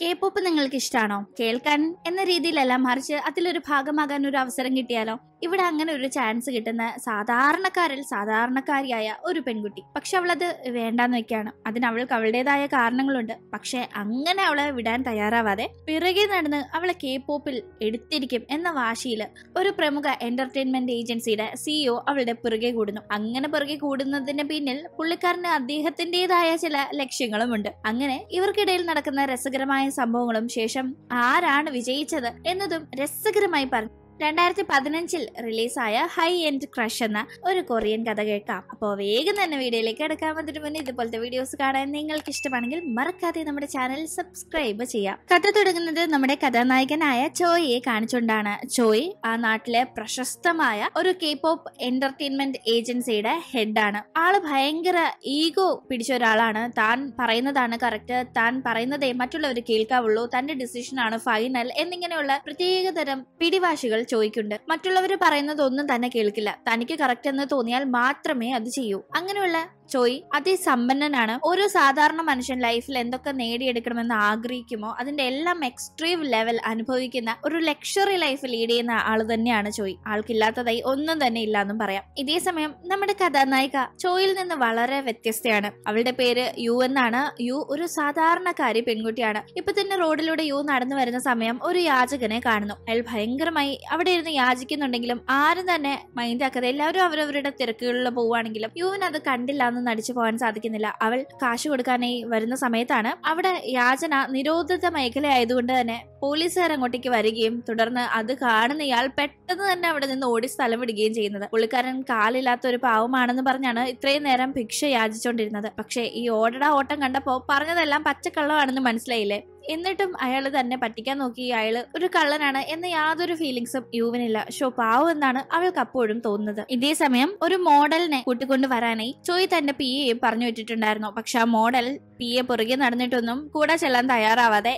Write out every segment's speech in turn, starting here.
K pop നിങ്ങൾക്ക് ഇഷ്ടമാണോ കേൾക്കാൻ എന്ന രീതിയിലല്ല മറിച്ച് അതിലൊരു ഭാഗമാകാൻ ഒരു അവസരം കിട്ടിയാലോ ഇവിടെ അങ്ങനെ ഒരു ചാൻസ് കിട്ടുന്ന സാധാരണക്കാരിൽ സാധാരണക്കാരിയായ ഒരു പെൺകുട്ടി പക്ഷെ അവളത് വേണ്ടാന്ന് വെക്കാണ് അതിന് അവൾക്ക് അവളുടേതായ കാരണങ്ങളുണ്ട് പക്ഷെ അങ്ങനെ അവളെ വിടാൻ തയ്യാറാവാതെ പിറകെ നടന്ന് അവളെ കെ പോപ്പിൽ എടുത്തിരിക്കും എന്ന വാശിയിൽ ഒരു പ്രമുഖ എന്റർടൈൻമെന്റ് ഏജൻസിയുടെ സിഇഒ അവളുടെ പിറകെ കൂടുന്നു അങ്ങനെ പിറകെ കൂടുന്നതിന് പിന്നിൽ പുള്ളിക്കാരന് അദ്ദേഹത്തിന്റേതായ ചില ലക്ഷ്യങ്ങളുമുണ്ട് അങ്ങനെ ഇവർക്കിടയിൽ നടക്കുന്ന രസകരമായ സംഭവങ്ങളും ശേഷം ആരാണ് വിജയിച്ചത് എന്നതും രസകരമായി പറഞ്ഞു രണ്ടായിരത്തി പതിനഞ്ചിൽ റിലീസായ ഹൈ എൻഡ് ക്രഷ് എന്ന ഒരു കൊറിയൻ കഥ കേൾക്കാം അപ്പോൾ വേഗം തന്നെ വീഡിയോയിലേക്ക് എടുക്കാൻ വന്നിട്ട് മുന്നേ ഇതുപോലത്തെ വീഡിയോസ് കാണാൻ നിങ്ങൾക്ക് ഇഷ്ടമാണെങ്കിൽ മറക്കാതെ നമ്മുടെ ചാനൽ സബ്സ്ക്രൈബ് ചെയ്യാം കഥ തുടങ്ങുന്നത് നമ്മുടെ കഥാനായകനായ ചോയിയെ കാണിച്ചുകൊണ്ടാണ് ചോയ് ആ നാട്ടിലെ പ്രശസ്തമായ ഒരു കെ പോപ്പ് എന്റർടൈൻമെന്റ് ഏജൻസിയുടെ ഹെഡാണ് ആള് ഭയങ്കര ഈഗോ പിടിച്ച ഒരാളാണ് താൻ പറയുന്നതാണ് കറക്റ്റ് താൻ പറയുന്നതേ മറ്റുള്ളവർ കേൾക്കാവുള്ളൂ തന്റെ ഡിസിഷൻ ആണ് ഫൈനൽ എന്നിങ്ങനെയുള്ള പ്രത്യേകതരം പിടിവാശികൾ ചോദിക്കുന്നുണ്ട് മറ്റുള്ളവർ പറയുന്നത് ഒന്നും തന്നെ കേൾക്കില്ല തനിക്ക് കറക്റ്റ് എന്ന് തോന്നിയാൽ മാത്രമേ അത് ചെയ്യൂ അങ്ങനെയുള്ള ചോയ് അതിസമ്പന്നനാണ് ഒരു സാധാരണ മനുഷ്യൻ ലൈഫിൽ എന്തൊക്കെ നേടിയെടുക്കണമെന്ന് ആഗ്രഹിക്കുമോ അതിന്റെ എല്ലാം എക്സ്ട്രീം ലെവൽ അനുഭവിക്കുന്ന ഒരു ലക്ഷറി ലൈഫ് ലീഡ് ചെയ്യുന്ന ആൾ തന്നെയാണ് ചോയ് ആൾക്കില്ലാത്തതായി ഒന്നും തന്നെ ഇല്ല എന്നും പറയാം ഇതേ സമയം നമ്മുടെ കഥാനായിക ചോയിൽ നിന്ന് വളരെ വ്യത്യസ്തയാണ് അവളുടെ പേര് യു എന്നാണ് യു ഒരു സാധാരണക്കാരി പെൺകുട്ടിയാണ് ഇപ്പൊ തന്നെ റോഡിലൂടെ യു നടന്നു വരുന്ന സമയം ഒരു യാചകനെ കാണുന്നു അയാൾ ഭയങ്കരമായി അവിടെ ഇരുന്ന് യാചിക്കുന്നുണ്ടെങ്കിലും ആരും തന്നെ മൈൻഡ് ആക്കാതെ എല്ലാവരും അവരവരുടെ തിരക്കുകളിൽ പോവുകയാണെങ്കിലും യുവിനത് കണ്ടില്ല എന്ന് ഒന്നും നടിച്ചു പോകാൻ സാധിക്കുന്നില്ല അവൾ കാശ് കൊടുക്കാനായി വരുന്ന സമയത്താണ് അവിടെ യാചന നിരോധിത മേഖലയായതുകൊണ്ട് തന്നെ പോലീസുകാർ അങ്ങോട്ടേക്ക് വരികയും തുടർന്ന് അത് കാണുന്ന ഇയാൾ പെട്ടെന്ന് തന്നെ അവിടെ നിന്ന് ഓടി സ്ഥലം വിടുകയും ചെയ്യുന്നത് പുള്ളിക്കാരൻ കാലില്ലാത്ത ഒരു പാവമാണെന്ന് പറഞ്ഞാണ് ഇത്രയും നേരം ഭിക്ഷ യാചിച്ചോണ്ടിരുന്നത് പക്ഷേ ഈ ഓടട ഓട്ടം കണ്ടപ്പോൾ പറഞ്ഞതെല്ലാം പച്ചക്കള്ളമാണെന്ന് മനസ്സിലായില്ലേ എന്നിട്ടും അയാൾ തന്നെ പറ്റിക്കാൻ നോക്കി അയാൾ ഒരു കള്ളനാണ് എന്ന യാതൊരു ഫീലിങ്സും യുവിനില്ല ഷോ പാവ് എന്നാണ് അവൾക്ക് അപ്പോഴും തോന്നുന്നത് ഇതേ സമയം ഒരു മോഡലിനെ കൂട്ടിക്കൊണ്ട് വരാനായി ചോയ് തന്റെ പി എയും പറഞ്ഞു വിട്ടിട്ടുണ്ടായിരുന്നു പക്ഷെ ആ മോഡൽ പി എ പുറകെ നടന്നിട്ടൊന്നും കൂടെ ചെല്ലാൻ തയ്യാറാവാതെ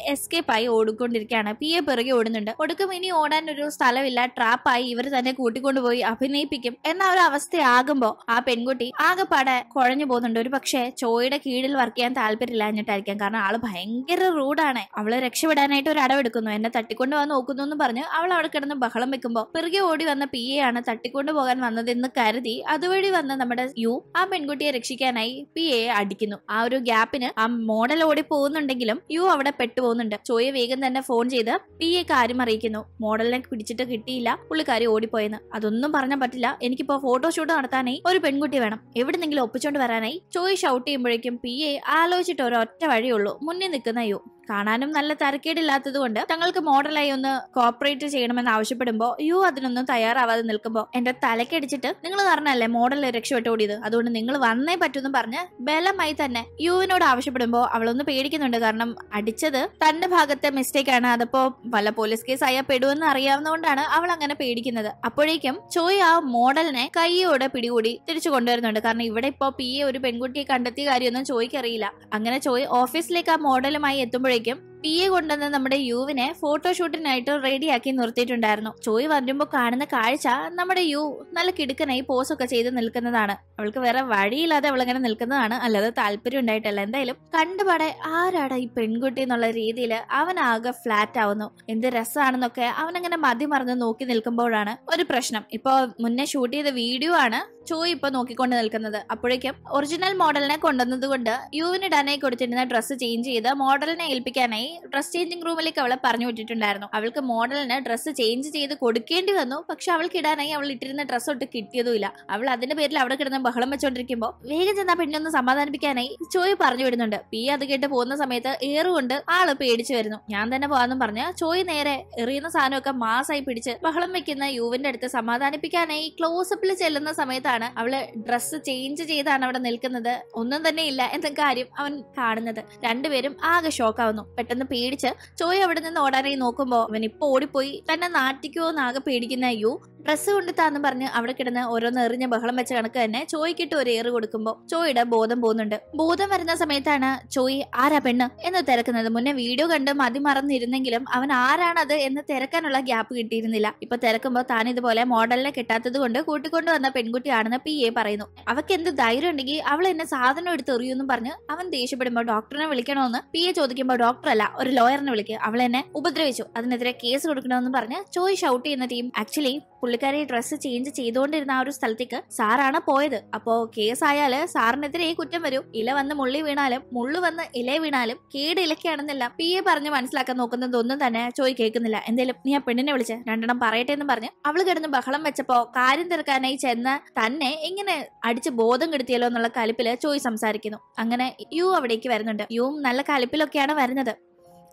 ആയി ഓടിക്കൊണ്ടിരിക്കുകയാണ് പി എ പുറകെ ഓടുന്നുണ്ട് ഒടുക്കം ഇനി ഓടാൻ ഒരു സ്ഥലമില്ല ട്രാപ്പായി ഇവർ തന്നെ കൂട്ടിക്കൊണ്ടുപോയി അഭിനയിപ്പിക്കും എന്ന ഒരു അവസ്ഥയാകുമ്പോ ആ പെൺകുട്ടി ആകെപ്പാടെ കുഴഞ്ഞു പോകുന്നുണ്ട് ഒരു പക്ഷേ ചോയുടെ കീഴിൽ വർക്ക് ചെയ്യാൻ താല്പര്യമില്ലാഞ്ഞിട്ടായിരിക്കാം കാരണം ആള് ഭയങ്കര റൂഡാണ് അവളെ രക്ഷപ്പെടാനായിട്ട് ഒരു അടവെടുക്കുന്നു എന്നെ തട്ടിക്കൊണ്ട് വന്ന് നോക്കുന്നു എന്ന് പറഞ്ഞ് അവൾ അവിടെ കിടന്ന് ബഹളം വെക്കുമ്പോൾ പിറകെ ഓടി വന്ന പി എ ആണ് തട്ടിക്കൊണ്ടു പോകാൻ വന്നതെന്ന് കരുതി അതുവഴി വന്ന നമ്മുടെ യു ആ പെൺകുട്ടിയെ രക്ഷിക്കാനായി പി എ അടിക്കുന്നു ആ ഒരു ഗ്യാപ്പിന് ആ മോഡൽ ഓടി പോകുന്നുണ്ടെങ്കിലും യു അവിടെ പെട്ടുപോകുന്നുണ്ട് ചോയ വേഗം തന്നെ ഫോൺ ചെയ്ത് പി എ കാര്യം അറിയിക്കുന്നു മോഡലിനെ പിടിച്ചിട്ട് കിട്ടിയില്ല പുള്ളിക്കാരി ഓടിപ്പോയെന്ന് അതൊന്നും പറഞ്ഞാൽ പറ്റില്ല എനിക്കിപ്പോ ഫോട്ടോഷൂട്ട് നടത്താനായി ഒരു പെൺകുട്ടി വേണം എവിടെന്നെങ്കിലും ഒപ്പിച്ചോണ്ട് വരാനായി ചോയ് ഷൗട്ട് ചെയ്യുമ്പോഴേക്കും പി എ ആലോചിച്ചിട്ട് ഒരൊറ്റ വഴിയുള്ളൂ മുന്നിൽ നിൽക്കുന്ന യു കാണാനും നല്ല തരക്കേടില്ലാത്തത് കൊണ്ട് തങ്ങൾക്ക് മോഡലായി ഒന്ന് കോപ്പറേറ്റ് ചെയ്യണമെന്ന് ആവശ്യപ്പെടുമ്പോ യു അതിനൊന്നും തയ്യാറാവാതെ നിൽക്കുമ്പോൾ എന്റെ തലക്കടിച്ചിട്ട് നിങ്ങൾ പറഞ്ഞല്ലേ മോഡൽ രക്ഷപ്പെട്ടോടിയത് അതുകൊണ്ട് നിങ്ങൾ വന്നേ പറ്റൂന്ന് പറഞ്ഞ് ബലമായി തന്നെ യുവിനോട് ആവശ്യം ആവശ്യപ്പെടുമ്പോൾ അവളൊന്ന് പേടിക്കുന്നുണ്ട് കാരണം അടിച്ചത് തന്റെ ഭാഗത്തെ മിസ്റ്റേക്ക് ആണ് പല പോലീസ് കേസ് ആയാൽ പെടുവെന്ന് അറിയാവുന്നതുകൊണ്ടാണ് അവൾ അങ്ങനെ പേടിക്കുന്നത് അപ്പോഴേക്കും ചോയ് ആ മോഡലിനെ കൈയോടെ പിടികൂടി തിരിച്ചു കൊണ്ടുവരുന്നുണ്ട് കാരണം ഇവിടെ ഇപ്പോ പി എ ഒരു പെൺകുട്ടിയെ കണ്ടെത്തിയ കാര്യമൊന്നും ചോയ്ക്കറിയില്ല അങ്ങനെ ചോയ് ഓഫീസിലേക്ക് ആ മോഡലുമായി എത്തുമ്പോഴേക്കും പി എ കൊണ്ടുവന്ന് നമ്മുടെ യുവിനെ ഫോട്ടോഷൂട്ടിനായിട്ട് റെഡിയാക്കി നിർത്തിയിട്ടുണ്ടായിരുന്നു ചോയ് വരുമ്പോൾ കാണുന്ന കാഴ്ച നമ്മുടെ യു നല്ല കിടുക്കനായി പോസൊക്കെ ചെയ്ത് നിൽക്കുന്നതാണ് അവൾക്ക് വേറെ വഴിയില്ലാതെ അവളങ്ങനെ നിൽക്കുന്നതാണ് അല്ലാതെ താല്പര്യം ഉണ്ടായിട്ടല്ല എന്തായാലും കണ്ടുപാടെ ആരാടാ ഈ പെൺകുട്ടി എന്നുള്ള രീതിയിൽ അവൻ ആകെ ഫ്ലാറ്റ് ആവുന്നു എന്ത് രസമാണെന്നൊക്കെ അവനങ്ങനെ മതി മറന്ന് നോക്കി നിൽക്കുമ്പോഴാണ് ഒരു പ്രശ്നം ഇപ്പോൾ മുന്നേ ഷൂട്ട് ചെയ്ത വീഡിയോ ആണ് ചോയ് ഇപ്പൊ നോക്കിക്കൊണ്ട് നിൽക്കുന്നത് അപ്പോഴേക്കും ഒറിജിനൽ മോഡലിനെ കൊണ്ടുവന്നത് കൊണ്ട് യുവിന് ഡനായി കൊടുത്തിരുന്ന ഡ്രസ്സ് ചേഞ്ച് ചെയ്ത് മോഡലിനെ ഏൽപ്പിക്കാനായി ഡ്രസ് ചേഞ്ചിങ് റൂമിലേക്ക് അവളെ പറഞ്ഞു വിട്ടിട്ടുണ്ടായിരുന്നു അവൾക്ക് മോഡലിന് ഡ്രസ്സ് ചേഞ്ച് ചെയ്ത് കൊടുക്കേണ്ടി വന്നു പക്ഷെ അവൾക്ക് ഇടാനായി അവൾ ഇട്ടിരുന്ന ഡ്രസ്സ് ഒട്ട് കിട്ടിയതുമില്ല അവൾ അതിന്റെ പേരിൽ അവിടെ കിടന്ന് ബഹളം വെച്ചോണ്ടിരിക്കുമ്പോ വേഗം ചെന്ന പെണ്ണെ ഒന്ന് സമാധാനിപ്പിക്കാനായി ചോയ് പറഞ്ഞു വിടുന്നുണ്ട് പി അത് കേട്ട് പോകുന്ന സമയത്ത് ഏറുകൊണ്ട് ആള് പേടിച്ചു വരുന്നു ഞാൻ തന്നെ പോകാന്നും പറഞ്ഞ ചോയ് നേരെ എറിയുന്ന സാധനമൊക്കെ മാസായി പിടിച്ച് ബഹളം വെക്കുന്ന യുവിന്റെ അടുത്ത് സമാധാനിപ്പിക്കാനായി ക്ലോസപ്പിൽ ചെല്ലുന്ന സമയത്താണ് അവള് ഡ്രസ്സ് ചേഞ്ച് ചെയ്താണ് അവിടെ നിൽക്കുന്നത് ഒന്നും തന്നെ ഇല്ല എന്ന കാര്യം അവൻ കാണുന്നത് രണ്ടുപേരും ആകെ ഷോക്കാവുന്നു പെട്ടെന്ന് ഒന്ന് പേടിച്ച് ചോയ് അവിടെ നിന്ന് ഓടാനായി നോക്കുമ്പോൾ അവൻ ഇപ്പൊ ഓടിപ്പോയി തന്നെ നാട്ടിക്കോ നാഗ പേടിക്കുന്ന അയ്യോ ഡ്രസ്സ് കൊണ്ട് താന്ന് പറഞ്ഞ് അവിടെ കിടന്ന് ഓരോന്ന് എറിഞ്ഞ ബഹളം വെച്ച കണക്ക് തന്നെ ചോയ്ക്കിട്ട് ഒരു ഏറ് കൊടുക്കുമ്പോൾ ചോയുടെ ബോധം പോകുന്നുണ്ട് ബോധം വരുന്ന സമയത്താണ് ചോയ് ആരാ പെണ്ണ് എന്ന് തിരക്കുന്നത് മുന്നേ വീഡിയോ കണ്ട് മതി മറന്നിരുന്നെങ്കിലും അവൻ ആരാണത് എന്ന് തിരക്കാനുള്ള ഗ്യാപ്പ് കിട്ടിയിരുന്നില്ല ഇപ്പൊ തിരക്കുമ്പോൾ താൻ ഇതുപോലെ മോഡലിനെ കിട്ടാത്തത് കൊണ്ട് കൂട്ടിക്കൊണ്ടു വന്ന പെൺകുട്ടിയാണെന്ന് പി എ പറയുന്നു അവക്ക് എന്ത് ധൈര്യം ഉണ്ടെങ്കിൽ അവൾ എന്നെ സാധനം എടുത്ത് എറിയൂന്ന് പറഞ്ഞ് അവൻ ദേഷ്യപ്പെടുമ്പോൾ ഡോക്ടറിനെ വിളിക്കണമെന്ന് പി എ ഡോക്ടർ ഡോക്ടറല്ല ഒരു ലോയറിനെ വിളിക്കുക അവൾ എന്നെ ഉപദ്രവിച്ചു അതിനെതിരെ കേസ് കൊടുക്കണമെന്ന് പറഞ്ഞ് ചോയ് ഷൗട്ട് ചെയ്യുന്ന ടീം ആക്ച്വലി പുള്ളിക്കാരി ഡ്രസ്സ് ചേഞ്ച് ചെയ്തുകൊണ്ടിരുന്ന ആ ഒരു സ്ഥലത്തേക്ക് സാറാണ് പോയത് അപ്പോ കേസായാല് സാറിനെതിരെ ഈ കുറ്റം വരും ഇല വന്ന് മുള്ളി വീണാലും മുള്ളു വന്ന് ഇല വീണാലും കേട് ഇലക്കാണെന്നില്ല പി എ പറഞ്ഞ് മനസ്സിലാക്കാൻ നോക്കുന്നതൊന്നും തന്നെ ചോയ് കേൾക്കുന്നില്ല എന്തേലും നീ ആ പെണ്ണിനെ വിളിച്ച് രണ്ടെണ്ണം പറയട്ടെ എന്ന് പറഞ്ഞ് അവള് കിടന്ന് ബഹളം വെച്ചപ്പോ കാര്യം തീർക്കാനായി ചെന്ന് തന്നെ ഇങ്ങനെ അടിച്ച് ബോധം കെടുത്തിയല്ലോ എന്നുള്ള കലിപ്പില് ചോയ് സംസാരിക്കുന്നു അങ്ങനെ യു അവിടേക്ക് വരുന്നുണ്ട് യുവും നല്ല കലിപ്പിലൊക്കെയാണ് വരുന്നത്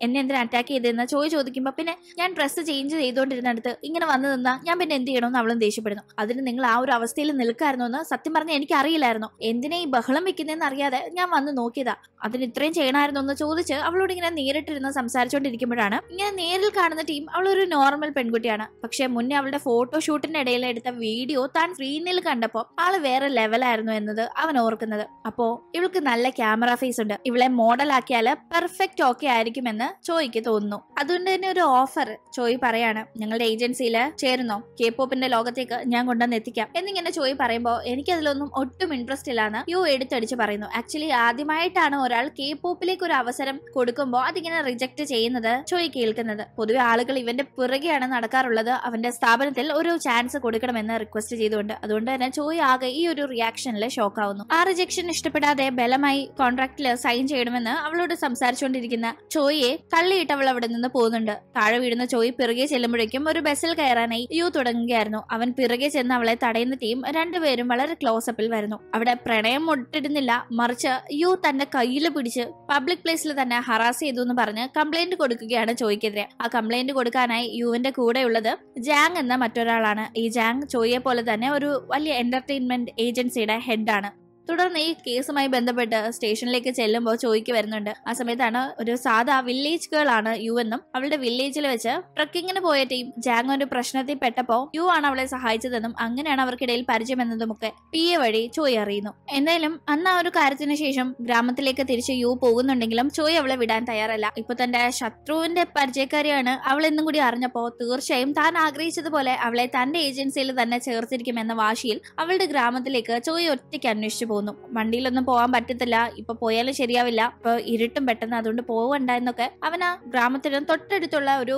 എന്നെ എന്തിനാ അറ്റാക്ക് ചെയ്തതെന്ന് ചോദി ചോദിക്കുമ്പോ പിന്നെ ഞാൻ ഡ്രസ്സ് ചേഞ്ച് ചെയ്തുകൊണ്ടിരുന്നിടത്ത് ഇങ്ങനെ വന്നു നിന്നാ ഞാൻ പിന്നെ എന്ത് ചെയ്യണമെന്ന് അവളും ദേഷ്യപ്പെടുന്നു അതിന് നിങ്ങൾ ആ ഒരു അവസ്ഥയിൽ നിൽക്കായിരുന്നു എന്ന് സത്യം പറഞ്ഞ എനിക്ക് അറിയില്ലായിരുന്നു എന്തിനാ ഈ ബഹളം വെക്കുന്നതെന്ന് അറിയാതെ ഞാൻ വന്ന് നോക്കിയതാ അതിന് ഇത്രയും ചെയ്യണമായിരുന്നു എന്ന് ചോദിച്ച് അവളോട് ഇങ്ങനെ നേരിട്ടിരുന്ന് സംസാരിച്ചോണ്ടിരിക്കുമ്പോഴാണ് ഇങ്ങനെ നേരിൽ കാണുന്ന ടീം അവളൊരു നോർമൽ പെൺകുട്ടിയാണ് പക്ഷെ മുന്നേ അവളുടെ ഷൂട്ടിന്റെ ഇടയിൽ എടുത്ത വീഡിയോ താൻ സ്ക്രീനിൽ കണ്ടപ്പോൾ ആള് വേറെ ലെവലായിരുന്നു എന്നത് അവൻ ഓർക്കുന്നത് അപ്പോ ഇവൾക്ക് നല്ല ക്യാമറ ഫേസ് ഉണ്ട് ഇവളെ മോഡലാക്കിയാൽ പെർഫെക്റ്റ് ഓക്കെ ആയിരിക്കുമെന്ന് ചോയ്ക്ക് തോന്നുന്നു അതുകൊണ്ട് തന്നെ ഒരു ഓഫർ ചോയ് പറയാണ് ഞങ്ങളുടെ ഏജൻസിയിൽ ചേരുന്നോ കെ പോപ്പിന്റെ ലോകത്തേക്ക് ഞാൻ കൊണ്ടുവന്ന് എത്തിക്കാം എന്നിങ്ങനെ ചോയ് പറയുമ്പോൾ എനിക്ക് അതിലൊന്നും ഒട്ടും ഇൻട്രസ്റ്റ് ഇല്ലാന്ന് യു എടുത്തടിച്ച് പറയുന്നു ആക്ച്വലി ആദ്യമായിട്ടാണ് ഒരാൾ കെ പോപ്പിലേക്ക് ഒരു അവസരം കൊടുക്കുമ്പോൾ അതിങ്ങനെ റിജക്ട് ചെയ്യുന്നത് ചോയ് കേൾക്കുന്നത് പൊതുവെ ആളുകൾ ഇവന്റെ പുറകെയാണ് നടക്കാറുള്ളത് അവന്റെ സ്ഥാപനത്തിൽ ഒരു ചാൻസ് കൊടുക്കണമെന്ന് റിക്വസ്റ്റ് ചെയ്തുകൊണ്ട് അതുകൊണ്ട് തന്നെ ചോയ് ആകെ ഈ ഒരു റിയാക്ഷനിൽ ഷോക്ക് ആവുന്നു ആ റിജക്ഷൻ ഇഷ്ടപ്പെടാതെ ബലമായി കോൺട്രാക്ടിൽ സൈൻ ചെയ്യണമെന്ന് അവളോട് സംസാരിച്ചുകൊണ്ടിരിക്കുന്ന ചോയെ തള്ളിയിട്ടവൾ അവിടെ നിന്ന് പോകുന്നുണ്ട് താഴെ വീഴുന്ന ചോയി പിറകെ ചെല്ലുമ്പോഴേക്കും ഒരു ബസ്സിൽ കയറാനായി യു തുടങ്ങുകയായിരുന്നു അവൻ പിറകെ ചെന്ന് അവളെ തടയുന്ന ടീം രണ്ടുപേരും വളരെ ക്ലോസപ്പിൽ വരുന്നു അവിടെ പ്രണയം മുട്ടിടുന്നില്ല മറിച്ച് യു തന്റെ കയ്യിൽ പിടിച്ച് പബ്ലിക് പ്ലേസിൽ തന്നെ ഹറാസ് ചെയ്തു എന്ന് പറഞ്ഞ് കംപ്ലൈന്റ് കൊടുക്കുകയാണ് ചോയ്ക്കെതിരെ ആ കംപ്ലൈന്റ് കൊടുക്കാനായി യുവിന്റെ കൂടെയുള്ളത് ജാങ് എന്ന മറ്റൊരാളാണ് ഈ ജാങ് ചോയെ പോലെ തന്നെ ഒരു വലിയ എന്റർടൈൻമെന്റ് ഏജൻസിയുടെ ഹെഡാണ് തുടർന്ന് ഈ കേസുമായി ബന്ധപ്പെട്ട് സ്റ്റേഷനിലേക്ക് ചെല്ലുമ്പോൾ ചോദിക്കു വരുന്നുണ്ട് ആ സമയത്താണ് ഒരു സാധാ വില്ലേജ് ഗേൾ ആണ് യു എന്നും അവളുടെ വില്ലേജിൽ വെച്ച് ട്രക്കിങ്ങിന് പോയ ടീം ജാങ് ഒരു പ്രശ്നത്തിൽ പെട്ടപ്പോൾ യു ആണ് അവളെ സഹായിച്ചതെന്നും അങ്ങനെയാണ് അവർക്കിടയിൽ പരിചയമെന്നതുമൊക്കെ പി എ വഴി ചോയ് അറിയുന്നു എന്തായാലും അന്ന് ആ ഒരു കാര്യത്തിന് ശേഷം ഗ്രാമത്തിലേക്ക് തിരിച്ച് യു പോകുന്നുണ്ടെങ്കിലും ചോയ് അവളെ വിടാൻ തയ്യാറല്ല ഇപ്പൊ തന്റെ ശത്രുവിന്റെ പരിചയക്കാരിയാണ് അവൾ എന്നും കൂടി അറിഞ്ഞപ്പോൾ തീർച്ചയായും താൻ ആഗ്രഹിച്ചതുപോലെ അവളെ തന്റെ ഏജൻസിയിൽ തന്നെ ചേർത്തിരിക്കുമെന്ന വാശിയിൽ അവളുടെ ഗ്രാമത്തിലേക്ക് ചോയ് ഒറ്റയ്ക്ക് അന്വേഷിച്ചു പോകും തോന്നും വണ്ടിയിലൊന്നും പോകാൻ പറ്റത്തില്ല ഇപ്പൊ പോയാലും ശരിയാവില്ല ഇപ്പൊ ഇരുട്ടും പെട്ടെന്ന് അതുകൊണ്ട് പോവണ്ട എന്നൊക്കെ അവൻ ആ ഗ്രാമത്തിനും തൊട്ടടുത്തുള്ള ഒരു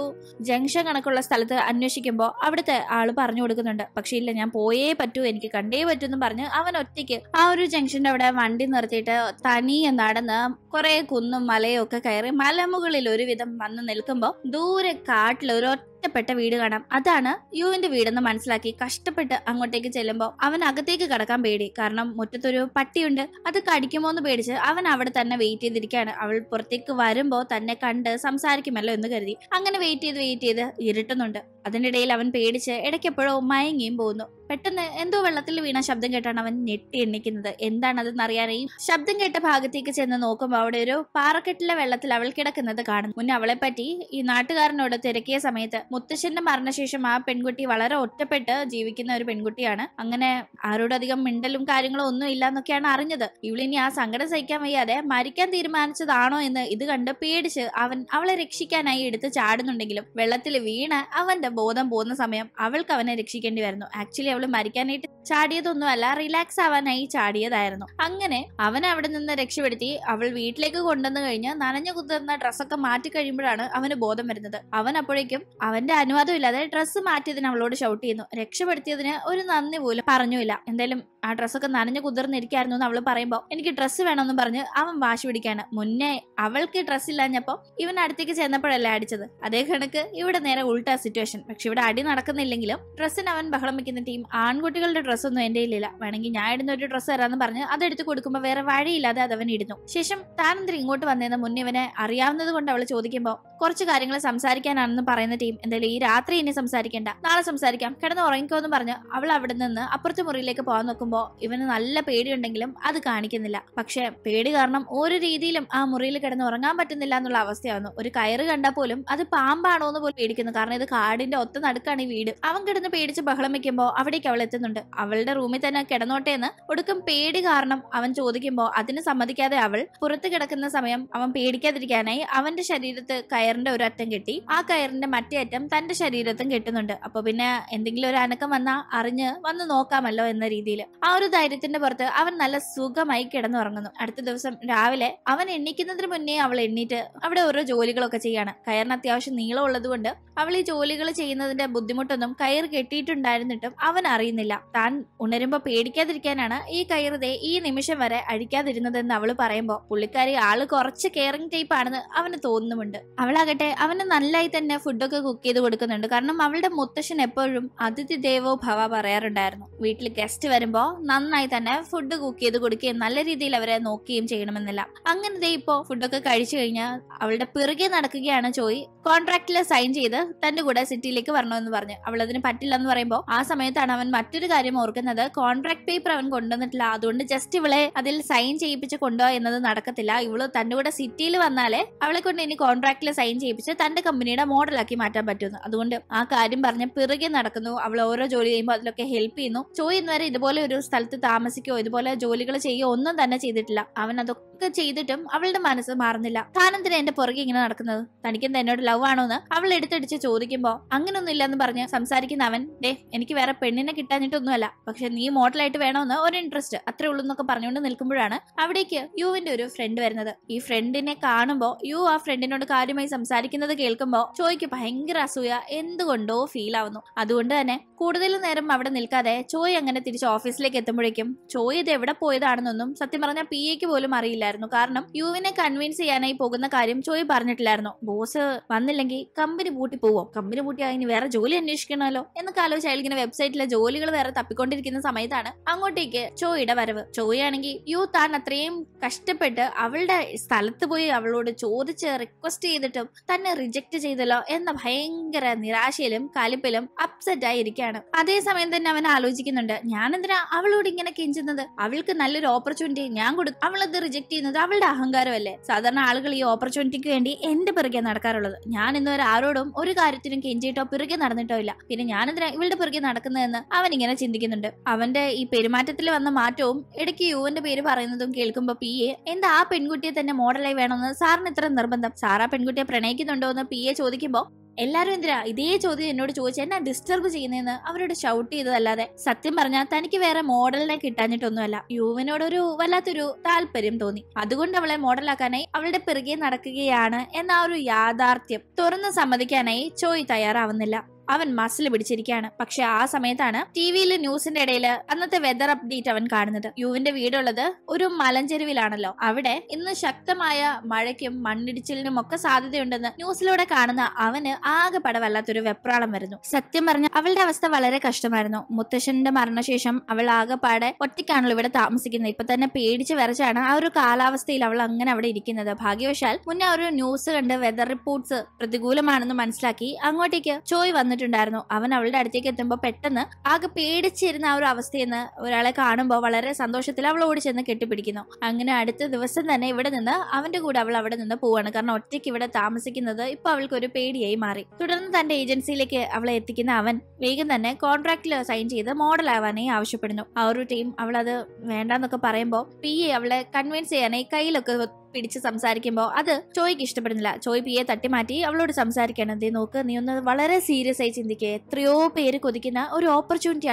ജംഗ്ഷൻ കണക്കുള്ള സ്ഥലത്ത് അന്വേഷിക്കുമ്പോൾ അവിടുത്തെ ആള് പറഞ്ഞു കൊടുക്കുന്നുണ്ട് പക്ഷെ ഇല്ല ഞാൻ പോയേ പറ്റൂ എനിക്ക് കണ്ടേ പറ്റൂ എന്ന് പറഞ്ഞ് അവൻ ഒറ്റയ്ക്ക് ആ ഒരു ജംഗ്ഷന്റെ അവിടെ വണ്ടി നിർത്തിയിട്ട് തനിയെ നടന്ന് കുറെ കുന്നും മലയും ഒക്കെ കയറി മലമുകളിൽ ഒരുവിധം വന്ന് നിൽക്കുമ്പോൾ ദൂരെ കാട്ടിൽ ഒരു ഒറ്റപ്പെട്ട വീട് കാണാം അതാണ് യുവിന്റെ വീടെന്ന് മനസ്സിലാക്കി കഷ്ടപ്പെട്ട് അങ്ങോട്ടേക്ക് ചെല്ലുമ്പോൾ അവൻ അകത്തേക്ക് കടക്കാൻ പേടി കാരണം മുറ്റത്തൊരു പട്ടിയുണ്ട് അത് കടിക്കുമോ എന്ന് പേടിച്ച് അവൻ അവിടെ തന്നെ വെയിറ്റ് ചെയ്തിരിക്കുകയാണ് അവൾ പുറത്തേക്ക് വരുമ്പോൾ തന്നെ കണ്ട് സംസാരിക്കുമല്ലോ എന്ന് കരുതി അങ്ങനെ വെയിറ്റ് ചെയ്ത് വെയിറ്റ് ചെയ്ത് ഇരുട്ടുന്നുണ്ട് അതിനിടയിൽ അവൻ പേടിച്ച് ഇടയ്ക്കെപ്പോഴോ മയങ്ങിയും പോകുന്നു പെട്ടെന്ന് എന്തോ വെള്ളത്തിൽ വീണ ശബ്ദം കേട്ടാണ് അവൻ ഞെട്ടി എണ്ണിക്കുന്നത് എന്താണതെന്ന് അറിയാനേ ശബ്ദം കേട്ട ഭാഗത്തേക്ക് ചെന്ന് നോക്കുമ്പോൾ അവിടെ ഒരു പാറക്കെട്ടിലെ വെള്ളത്തിൽ അവൾ കിടക്കുന്നത് കാണുന്നു മുന്നേ അവളെ പറ്റി ഈ നാട്ടുകാരനോട് തിരക്കിയ സമയത്ത് മുത്തശ്ശന്റെ മരണശേഷം ആ പെൺകുട്ടി വളരെ ഒറ്റപ്പെട്ട് ജീവിക്കുന്ന ഒരു പെൺകുട്ടിയാണ് അങ്ങനെ ആരോടധികം മിണ്ടലും കാര്യങ്ങളും ഒന്നും ഇല്ല എന്നൊക്കെയാണ് അറിഞ്ഞത് ഇവളിനി ആ സങ്കടം സഹിക്കാൻ വയ്യാതെ മരിക്കാൻ തീരുമാനിച്ചതാണോ എന്ന് ഇത് കണ്ട് പേടിച്ച് അവൻ അവളെ രക്ഷിക്കാനായി എടുത്ത് ചാടുന്നുണ്ടെങ്കിലും വെള്ളത്തിൽ വീണ് അവന്റെ ബോധം പോകുന്ന സമയം അവൾക്ക് അവനെ രക്ഷിക്കേണ്ടി വരുന്നു ആക്ച്വലി അവൾ മരിക്കാനായിട്ട് ചാടിയതൊന്നുമല്ല റിലാക്സ് ആവാനായി ചാടിയതായിരുന്നു അങ്ങനെ അവൻ അവിടെ നിന്ന് രക്ഷപ്പെടുത്തി അവൾ വീട്ടിലേക്ക് കൊണ്ടുവന്നു കഴിഞ്ഞ് നനഞ്ഞു കുത്തുന്ന ഡ്രസ്സൊക്കെ മാറ്റി കഴിയുമ്പോഴാണ് അവന് ബോധം വരുന്നത് അവൻ അപ്പോഴേക്കും അവന്റെ അനുവാദം ഇല്ലാതെ ഡ്രസ്സ് മാറ്റിയതിന് അവളോട് ഷൗട്ട് ചെയ്യുന്നു രക്ഷപ്പെടുത്തിയതിന് ഒരു നന്ദി പോലും പറഞ്ഞില്ല എന്തായാലും ആ ഡ്രസ്സൊക്കെ നനഞ്ഞ് കുതിർന്നിരിക്കായിരുന്നു എന്ന് അവൾ പറയുമ്പോൾ എനിക്ക് ഡ്രസ്സ് വേണമെന്ന് പറഞ്ഞ് അവൻ വാശി പിടിക്കാണ് മുന്നേ അവൾക്ക് ഡ്രസ്സ് ഇല്ലാഞ്ഞപ്പോൾ ഇവൻ അടുത്തേക്ക് ചെന്നപ്പോഴല്ലേ അടിച്ചത് അതേ കണക്ക് ഇവിടെ നേരെ ഉൾട്ട സിറ്റുവേഷൻ പക്ഷെ ഇവിടെ അടി നടക്കുന്നില്ലെങ്കിലും ഡ്രസ്സിന് അവൻ ബഹളം വെക്കുന്ന ടീം ആൺകുട്ടികളുടെ ഡ്രസ്സൊന്നും എന്റെ ഇല്ല വേണമെങ്കിൽ ഞാൻ ഇടുന്ന ഒരു ഡ്രസ്സ് തരാമെന്ന് പറഞ്ഞ് അതെടുത്ത് കൊടുക്കുമ്പോൾ വേറെ വഴിയില്ലാതെ അതവൻ ഇടുന്നു ശേഷം താൻ ഇങ്ങോട്ട് വന്നതെന്ന് മുന്നേ ഇവനെ അറിയാവുന്നത് കൊണ്ട് അവൾ ചോദിക്കുമ്പോൾ കുറച്ച് കാര്യങ്ങൾ സംസാരിക്കാനാണെന്ന് പറയുന്ന ടീം എന്തായാലും ഈ രാത്രി ഇനി സംസാരിക്കേണ്ട നാളെ സംസാരിക്കാം കിടന്ന് ഉറങ്ങിക്കോന്ന് പറഞ്ഞ് അവൾ അവിടെ നിന്ന് അപ്പുറത്തെ മുറിയിലേക്ക് പോകാൻ നോക്കുമ്പോൾ ഇവന് നല്ല പേടിയുണ്ടെങ്കിലും അത് കാണിക്കുന്നില്ല പക്ഷേ പേടി കാരണം ഒരു രീതിയിലും ആ മുറിയിൽ കിടന്ന് ഉറങ്ങാൻ പറ്റുന്നില്ല എന്നുള്ള അവസ്ഥയാവുന്നു ഒരു കയറ് കണ്ടാൽ പോലും അത് പാമ്പാണോ എന്ന് പോലും പേടിക്കുന്നു കാരണം ഇത് കാടിന്റെ ഒത്ത നടുക്കാണ് ഈ വീട് അവൻ കിടന്ന് പേടിച്ച് ബഹളം വെക്കുമ്പോൾ അവിടേക്ക് അവൾ എത്തുന്നുണ്ട് അവളുടെ റൂമിൽ തന്നെ കിടന്നോട്ടെ എന്ന് ഒടുക്കം പേടി കാരണം അവൻ ചോദിക്കുമ്പോൾ അതിന് സമ്മതിക്കാതെ അവൾ പുറത്ത് കിടക്കുന്ന സമയം അവൻ പേടിക്കാതിരിക്കാനായി അവന്റെ ശരീരത്ത് കയർ കയറിന്റെ ഒരു അറ്റം കെട്ടി ആ കയറിന്റെ മറ്റേ അറ്റം തന്റെ ശരീരത്തും കെട്ടുന്നുണ്ട് അപ്പൊ പിന്നെ എന്തെങ്കിലും ഒരു അനക്കം വന്നാ അറിഞ്ഞ് വന്ന് നോക്കാമല്ലോ എന്ന രീതിയിൽ ആ ഒരു ധൈര്യത്തിന്റെ പുറത്ത് അവൻ നല്ല സുഖമായി കിടന്നുറങ്ങുന്നു അടുത്ത ദിവസം രാവിലെ അവൻ എണ്ണിക്കുന്നതിന് മുന്നേ അവൾ എണ്ണീറ്റ് അവിടെ ഓരോ ജോലികളൊക്കെ ചെയ്യാണ് കയറിന് അത്യാവശ്യം നീളം കൊണ്ട് അവൾ ഈ ജോലികൾ ചെയ്യുന്നതിന്റെ ബുദ്ധിമുട്ടൊന്നും കയർ കെട്ടിയിട്ടുണ്ടായിരുന്നിട്ടും അവൻ അറിയുന്നില്ല താൻ ഉണരുമ്പോൾ പേടിക്കാതിരിക്കാനാണ് ഈ കയറുതെ ഈ നിമിഷം വരെ അഴിക്കാതിരുന്നതെന്ന് അവള് പറയുമ്പോൾ പുള്ളിക്കാരി ആള് കുറച്ച് കെയറിംഗ് ടൈപ്പ് ആണെന്ന് അവന് തോന്നുന്നുമുണ്ട് അവൾ അവളാകട്ടെ അവന് നല്ലായി തന്നെ ഫുഡൊക്കെ കുക്ക് ചെയ്ത് കൊടുക്കുന്നുണ്ട് കാരണം അവളുടെ മുത്തശ്ശൻ എപ്പോഴും അതിഥി ദേവോ ഭവ പറയാറുണ്ടായിരുന്നു വീട്ടിൽ ഗസ്റ്റ് വരുമ്പോൾ നന്നായി തന്നെ ഫുഡ് കുക്ക് ചെയ്ത് കൊടുക്കുകയും നല്ല രീതിയിൽ അവരെ നോക്കുകയും ചെയ്യണമെന്നില്ല അങ്ങനെ ദേ ഇപ്പോൾ ഫുഡൊക്കെ കഴിച്ചു കഴിഞ്ഞാൽ അവളുടെ പിറകെ നടക്കുകയാണ് ചോയ് കോൺട്രാക്റ്റിൽ സൈൻ ചെയ്ത് തന്റെ കൂടെ സിറ്റിയിലേക്ക് വരണമെന്ന് പറഞ്ഞു അവൾ അതിന് പറ്റില്ല എന്ന് പറയുമ്പോൾ ആ സമയത്താണ് അവൻ മറ്റൊരു കാര്യം ഓർക്കുന്നത് കോൺട്രാക്ട് പേപ്പർ അവൻ കൊണ്ടുവന്നിട്ടില്ല അതുകൊണ്ട് ജസ്റ്റ് ഇവളെ അതിൽ സൈൻ ചെയ്യിപ്പിച്ച് കൊണ്ടുപോകുക എന്നത് നടക്കത്തില്ല ഇവള് തന്റെ കൂടെ സിറ്റിയിൽ വന്നാലേ അവളെ കൊണ്ട് ഇനി കോൺട്രാക്ടിൽ സൈൻ സൈൻ ചെയ്യിപ്പിച്ച് തന്റെ കമ്പനിയുടെ മോഡലാക്കി മാറ്റാൻ പറ്റുന്നു അതുകൊണ്ട് ആ കാര്യം പറഞ്ഞ് പിറകെ നടക്കുന്നു അവൾ ഓരോ ജോലി ചെയ്യുമ്പോൾ അതിലൊക്കെ ഹെൽപ്പ് ചെയ്യുന്നു ചോയ് ഇന്നുവരെ ഇതുപോലെ ഒരു സ്ഥലത്ത് താമസിക്കുകയോ ഇതുപോലെ ജോലികൾ ചെയ്യുകയോ ഒന്നും തന്നെ ചെയ്തിട്ടില്ല അവൻ അതൊക്കെ ഒക്കെ ചെയ്തിട്ടും അവളുടെ മനസ്സ് മാറുന്നില്ല താനെന്തിനാ എന്റെ പുറകെ ഇങ്ങനെ നടക്കുന്നത് തനിക്കെന്താ എന്നോട് ലവ് ആണോന്ന് അവൾ എടുത്തടിച്ച് ചോദിക്കുമ്പോ അങ്ങനൊന്നും ഇല്ലെന്ന് പറഞ്ഞ് സംസാരിക്കുന്ന അവൻ ഡേ എനിക്ക് വേറെ പെണ്ണിനെ കിട്ടാഞ്ഞിട്ടൊന്നുമല്ല പക്ഷെ നീ മോഡലായിട്ട് വേണമെന്ന് ഒരു ഇൻട്രസ്റ്റ് അത്രേ ഉള്ളൂ എന്നൊക്കെ പറഞ്ഞുകൊണ്ട് നിൽക്കുമ്പോഴാണ് അവിടേക്ക് യുവിന്റെ ഒരു ഫ്രണ്ട് വരുന്നത് ഈ ഫ്രണ്ടിനെ കാണുമ്പോ യു ആ ഫ്രണ്ടിനോട് കാര്യമായി സംസാരിക്കുന്നത് കേൾക്കുമ്പോ ചോയ്ക്ക് ഭയങ്കര അസൂയ എന്തുകൊണ്ടോ ഫീൽ ആവുന്നു അതുകൊണ്ട് തന്നെ കൂടുതൽ നേരം അവിടെ നിൽക്കാതെ ചോയ് അങ്ങനെ തിരിച്ച് ഓഫീസിലേക്ക് എത്തുമ്പോഴേക്കും ചോയ് ഇത് എവിടെ പോയതാണെന്നൊന്നും സത്യം പറഞ്ഞാൽ പി എക്ക് പോലും അറിയില്ല ഉണ്ടായിരുന്നു കാരണം യുവിനെ കൺവിൻസ് ചെയ്യാനായി പോകുന്ന കാര്യം ചോയ് പറഞ്ഞിട്ടില്ലായിരുന്നു ബോസ് വന്നില്ലെങ്കിൽ കമ്പനി പൂട്ടി പോവോ കമ്പനി പൂട്ടി അതിന് വേറെ ജോലി അന്വേഷിക്കണമല്ലോ എന്നൊക്കെ ആലോചിച്ച് അയാൾ ഇങ്ങനെ വെബ്സൈറ്റിലെ ജോലികൾ വേറെ തപ്പിക്കൊണ്ടിരിക്കുന്ന സമയത്താണ് അങ്ങോട്ടേക്ക് ചോയുടെ വരവ് ചോയാണെങ്കിൽ യു താൻ അത്രയും കഷ്ടപ്പെട്ട് അവളുടെ സ്ഥലത്ത് പോയി അവളോട് ചോദിച്ച് റിക്വസ്റ്റ് ചെയ്തിട്ടും തന്നെ റിജക്ട് ചെയ്തല്ലോ എന്ന ഭയങ്കര നിരാശയിലും കലിപ്പിലും അപ്സെറ്റ് ആയിരിക്കാണ് അതേസമയം തന്നെ അവൻ ആലോചിക്കുന്നുണ്ട് ഞാൻ എന്തിനാ അവളോട് ഇങ്ങനെ കെഞ്ചുന്നത് അവൾക്ക് നല്ലൊരു ഓപ്പർച്യൂണിറ്റി ഞാൻ കൊടുത്തു അവളത് റിജക്ട് ചെയ്യുന്നത് അവളുടെ അഹങ്കാരമല്ലേ സാധാരണ ആളുകൾ ഈ ഓപ്പർച്യൂണിറ്റിക്ക് വേണ്ടി എന്റെ പിറകെ നടക്കാറുള്ളത് ഞാൻ ഇന്നുവരെ ആരോടും ഒരു കാര്യത്തിനും കെഞ്ചിയിട്ടോ പിറകെ നടന്നിട്ടോ ഇല്ല പിന്നെ ഞാനെന്തിനാ ഇവളുടെ പിറകെ നടക്കുന്നതെന്ന് അവൻ ഇങ്ങനെ ചിന്തിക്കുന്നുണ്ട് അവന്റെ ഈ പെരുമാറ്റത്തിൽ വന്ന മാറ്റവും ഇടയ്ക്ക് യുവന്റെ പേര് പറയുന്നതും കേൾക്കുമ്പോൾ പി എ എന്താ ആ പെൺകുട്ടിയെ തന്നെ മോഡലായി വേണമെന്ന് സാറിന് ഇത്ര നിർബന്ധം സാർ ആ പെൺകുട്ടിയെ പ്രണയിക്കുന്നുണ്ടോ എന്ന് പി എ ചോദിക്കുമ്പോൾ എല്ലാരും എന്തിനാ ഇതേ ചോദ്യം എന്നോട് ചോദിച്ചു എന്നാ ഡിസ്റ്റർബ് ചെയ്യുന്നതെന്ന് അവരോട് ഷൗട്ട് ചെയ്തതല്ലാതെ സത്യം പറഞ്ഞാൽ തനിക്ക് വേറെ മോഡലിനെ കിട്ടാഞ്ഞിട്ടൊന്നുമല്ല യുവിനോടൊരു വല്ലാത്തൊരു താല്പര്യം തോന്നി അതുകൊണ്ട് അവളെ മോഡലാക്കാനായി അവളുടെ പിറകെ നടക്കുകയാണ് എന്ന ആ ഒരു യാഥാർത്ഥ്യം തുറന്ന് സമ്മതിക്കാനായി ചോയ് തയ്യാറാവുന്നില്ല അവൻ മസിൽ പിടിച്ചിരിക്കുകയാണ് പക്ഷെ ആ സമയത്താണ് ടി വിയിൽ ന്യൂസിന്റെ ഇടയിൽ അന്നത്തെ വെതർ അപ്ഡേറ്റ് അവൻ കാണുന്നത് യുവിന്റെ വീടുള്ളത് ഒരു മലഞ്ചെരുവിലാണല്ലോ അവിടെ ഇന്ന് ശക്തമായ മഴയ്ക്കും മണ്ണിടിച്ചിലിനും ഒക്കെ സാധ്യതയുണ്ടെന്ന് ന്യൂസിലൂടെ കാണുന്ന അവന് ആകെ പട വല്ലാത്തൊരു വെപ്രാളം വരുന്നു സത്യം പറഞ്ഞ അവളുടെ അവസ്ഥ വളരെ കഷ്ടമായിരുന്നു മുത്തശ്ശന്റെ മരണശേഷം അവൾ ആകെപ്പാടെ ഒറ്റയ്ക്കാണല്ലോ ഇവിടെ താമസിക്കുന്നത് ഇപ്പൊ തന്നെ പേടിച്ച് വരച്ചാണ് ആ ഒരു കാലാവസ്ഥയിൽ അവൾ അങ്ങനെ അവിടെ ഇരിക്കുന്നത് ഭാഗ്യവശാൽ മുന്നേ ഒരു ന്യൂസ് കണ്ട് വെതർ റിപ്പോർട്ട്സ് പ്രതികൂലമാണെന്ന് മനസ്സിലാക്കി അങ്ങോട്ടേക്ക് ചോയ് വന്നിട്ട് പറഞ്ഞിട്ടുണ്ടായിരുന്നു അവൻ അവളുടെ അടുത്തേക്ക് എത്തുമ്പോൾ പെട്ടെന്ന് ആകെ പേടിച്ചിരുന്ന ആ ഒരു അവസ്ഥയിൽ നിന്ന് ഒരാളെ കാണുമ്പോൾ വളരെ സന്തോഷത്തിൽ അവൾ ഓടി ചെന്ന് കെട്ടിപ്പിടിക്കുന്നു അങ്ങനെ അടുത്ത ദിവസം തന്നെ ഇവിടെ നിന്ന് അവന്റെ കൂടെ അവൾ അവിടെ നിന്ന് പോവാണ് കാരണം ഒറ്റയ്ക്ക് ഇവിടെ താമസിക്കുന്നത് ഇപ്പൊ അവൾക്ക് ഒരു പേടിയായി മാറി തുടർന്ന് തന്റെ ഏജൻസിയിലേക്ക് അവളെ എത്തിക്കുന്ന അവൻ വേഗം തന്നെ കോൺട്രാക്റ്റിൽ സൈൻ ചെയ്ത് മോഡൽ ആവാനായി ആവശ്യപ്പെടുന്നു ആ ഒരു ടീം അവൾ അത് വേണ്ടെന്നൊക്കെ പറയുമ്പോൾ പി എ അവളെ കൺവിൻസ് ചെയ്യാനായി കയ്യിലൊക്കെ പിടിച്ച് സംസാരിക്കുമ്പോൾ അത് ചോയ്ക്ക് ഇഷ്ടപ്പെടുന്നില്ല ചോയ് പിയെ തട്ടിമാറ്റി അവളോട് സംസാരിക്കണം എന്തേ നോക്ക് നീ ഒന്ന് വളരെ സീരിയസ് ആയി ചിന്തിക്കുക എത്രയോ പേര് കൊതിക്കുന്ന ഒരു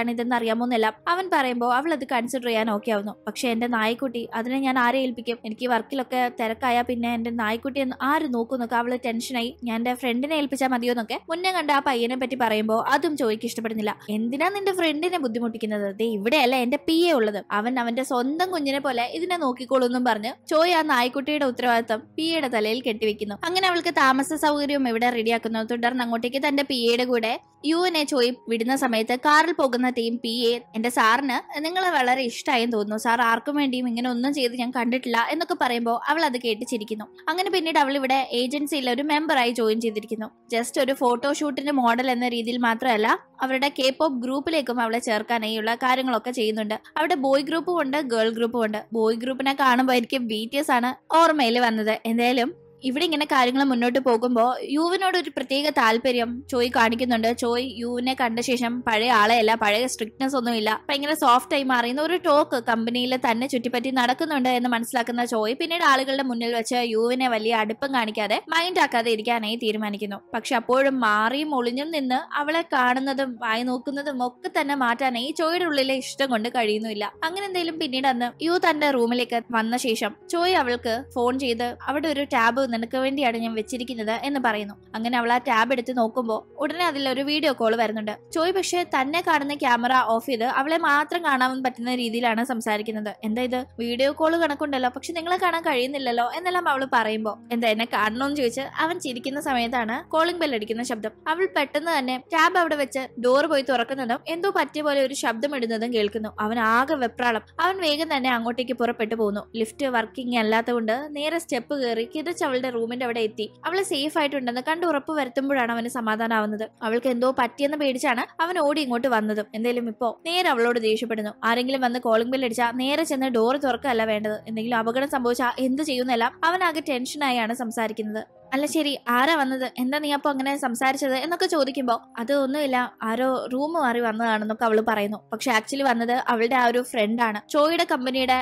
ആണ് ഇതെന്ന് എന്നല്ല അവൻ പറയുമ്പോൾ അവൾ അത് കൺസിഡർ ചെയ്യാൻ ഓക്കെ ആവുന്നു പക്ഷെ എന്റെ നായ്ക്കുട്ടി അതിനെ ഞാൻ ആരെ ഏൽപ്പിക്കും എനിക്ക് വർക്കിലൊക്കെ തിരക്കായ പിന്നെ എന്റെ നായ്ക്കുട്ടി ആര് നോക്കാം അവള് ടെൻഷനായി ഞാൻ എന്റെ ഫ്രണ്ടിനെ ഏൽപ്പിച്ചാൽ മതിയോ എന്നൊക്കെ മുന്നേ കണ്ട ആ പയ്യനെ പറ്റി പറയുമ്പോൾ അതും ചോയ്ക്ക് ഇഷ്ടപ്പെടുന്നില്ല എന്തിനാ നിന്റെ ഫ്രണ്ടിനെ ബുദ്ധിമുട്ടിക്കുന്നത് ദേ ഇവിടെയല്ല എന്റെ പി എ ഉള്ളത് അവൻ അവന്റെ സ്വന്തം കുഞ്ഞിനെ പോലെ ഇതിനെ നോക്കിക്കോളൂ എന്നും പറഞ്ഞ് ചോയ് ആ നായ്ക്കുട്ടി കുട്ടിയുടെ ഉത്തരവാദിത്വം പി എയുടെ തലയിൽ കെട്ടിവെക്കുന്നു അങ്ങനെ അവൾക്ക് താമസ സൗകര്യവും ഇവിടെ റെഡിയാക്കുന്നു തുടർന്ന് അങ്ങോട്ടേക്ക് തന്റെ പി എയുടെ കൂടെ യു എൻ എച്ച് ഒയെ വിടുന്ന സമയത്ത് കാറിൽ പോകുന്ന ടീം പി എ എന്റെ സാറിന് നിങ്ങളെ വളരെ ഇഷ്ടമായെന്ന് തോന്നുന്നു സാർ ആർക്കും വേണ്ടിയും ഇങ്ങനെ ഒന്നും ചെയ്ത് ഞാൻ കണ്ടിട്ടില്ല എന്നൊക്കെ പറയുമ്പോൾ അവൾ അത് കേട്ട് ചിരിക്കുന്നു അങ്ങനെ പിന്നീട് അവൾ ഇവിടെ ഏജൻസിയിൽ ഒരു മെമ്പറായി ജോയിൻ ചെയ്തിരിക്കുന്നു ജസ്റ്റ് ഒരു ഫോട്ടോഷൂട്ടിന്റെ മോഡൽ എന്ന രീതിയിൽ മാത്രമല്ല അവരുടെ കെ പോപ്പ് ഗ്രൂപ്പിലേക്കും അവളെ ചേർക്കാനായുള്ള കാര്യങ്ങളൊക്കെ ചെയ്യുന്നുണ്ട് അവിടെ ബോയ് ഗ്രൂപ്പും ഉണ്ട് ഗേൾ ഗ്രൂപ്പും ഉണ്ട് ബോയ് ഗ്രൂപ്പിനെ കാണുമ്പോൾ എനിക്ക് ബി ടി എസ് ആണ് ഓർമ്മയിൽ വന്നത് എന്തായാലും ഇവിടെ ഇങ്ങനെ കാര്യങ്ങൾ മുന്നോട്ട് പോകുമ്പോൾ യുവിനോട് ഒരു പ്രത്യേക താല്പര്യം ചോയ് കാണിക്കുന്നുണ്ട് ചോയ് യുവിനെ കണ്ട ശേഷം പഴയ ആളെയല്ല പഴയ സ്ട്രിക്ട്നെസ് ഒന്നുമില്ല ഭയങ്കര സോഫ്റ്റ് ആയി മാറിയുന്ന ഒരു ടോക്ക് കമ്പനിയിൽ തന്നെ ചുറ്റിപ്പറ്റി നടക്കുന്നുണ്ട് എന്ന് മനസ്സിലാക്കുന്ന ചോയ് പിന്നീട് ആളുകളുടെ മുന്നിൽ വെച്ച് യുവിനെ വലിയ അടുപ്പം കാണിക്കാതെ മൈൻഡ് ആക്കാതെ ഇരിക്കാനായി തീരുമാനിക്കുന്നു പക്ഷെ അപ്പോഴും മാറിയും ഒളിഞ്ഞും നിന്ന് അവളെ കാണുന്നതും വായി നോക്കുന്നതും ഒക്കെ തന്നെ മാറ്റാനായി ചോയുടെ ഉള്ളിലെ ഇഷ്ടം കൊണ്ട് കഴിയുന്നില്ല അങ്ങനെ എന്തെങ്കിലും പിന്നീട് അന്ന് യു തന്റെ റൂമിലേക്ക് വന്ന ശേഷം ചോയ് അവൾക്ക് ഫോൺ ചെയ്ത് അവിടെ ഒരു ടാബ് നിനക്ക് വേണ്ടിയാണ് ഞാൻ വെച്ചിരിക്കുന്നത് എന്ന് പറയുന്നു അങ്ങനെ അവൾ ആ ടാബ് എടുത്ത് നോക്കുമ്പോൾ ഉടനെ അതിൽ ഒരു വീഡിയോ കോൾ വരുന്നുണ്ട് ചോയ് പക്ഷേ തന്നെ കാണുന്ന ക്യാമറ ഓഫ് ചെയ്ത് അവളെ മാത്രം കാണാൻ പറ്റുന്ന രീതിയിലാണ് സംസാരിക്കുന്നത് എന്താ ഇത് വീഡിയോ കോൾ കണക്കുണ്ടല്ലോ പക്ഷെ നിങ്ങളെ കാണാൻ കഴിയുന്നില്ലല്ലോ എന്നെല്ലാം അവൾ പറയുമ്പോൾ എന്താ എന്നെ കാണണമെന്ന് ചോദിച്ച് അവൻ ചിരിക്കുന്ന സമയത്താണ് കോളിംഗ് ബെൽ അടിക്കുന്ന ശബ്ദം അവൾ പെട്ടെന്ന് തന്നെ ടാബ് അവിടെ വെച്ച് ഡോർ പോയി തുറക്കുന്നതും എന്തോ പറ്റിയ പോലെ ഒരു ശബ്ദം ഇടുന്നതും കേൾക്കുന്നു അവൻ ആകെ വെപ്രാളം അവൻ വേഗം തന്നെ അങ്ങോട്ടേക്ക് പുറപ്പെട്ടു പോകുന്നു ലിഫ്റ്റ് വർക്കിംഗ് അല്ലാത്തതുകൊണ്ട് നേരെ സ്റ്റെപ്പ് കയറി കിതച്ചവൾ അവളുടെ റൂമിന്റെ അവിടെ എത്തി അവൾ സേഫ് ആയിട്ടുണ്ടെന്ന് കണ്ട് ഉറപ്പ് വരുത്തുമ്പോഴാണ് അവന് സമാധാനമാവുന്നത് അവൾക്ക് എന്തോ പറ്റിയെന്ന് പേടിച്ചാണ് അവൻ ഓടി ഇങ്ങോട്ട് വന്നത് എന്തെങ്കിലും ഇപ്പോ നേരെ അവളോട് ദേഷ്യപ്പെടുന്നു ആരെങ്കിലും വന്ന് കോളിംഗ് ബില്ല് അടിച്ചാൽ നേരെ ചെന്ന് ഡോർ തുറക്കല്ല വേണ്ടത് എന്തെങ്കിലും അപകടം സംഭവിച്ചാൽ എന്ത് ചെയ്യുന്നെല്ലാം അവനാകെ ടെൻഷനായാണ് സംസാരിക്കുന്നത് അല്ല ശരി ആരാ വന്നത് എന്താ നീ അപ്പോൾ അങ്ങനെ സംസാരിച്ചത് എന്നൊക്കെ ചോദിക്കുമ്പോൾ ഒന്നുമില്ല ആരോ റൂം മാറി വന്നതാണെന്നൊക്കെ അവൾ പറയുന്നു പക്ഷെ ആക്ച്വലി വന്നത് അവളുടെ ആ ഒരു ഫ്രണ്ടാണ് ചോയുടെ കമ്പനിയുടെ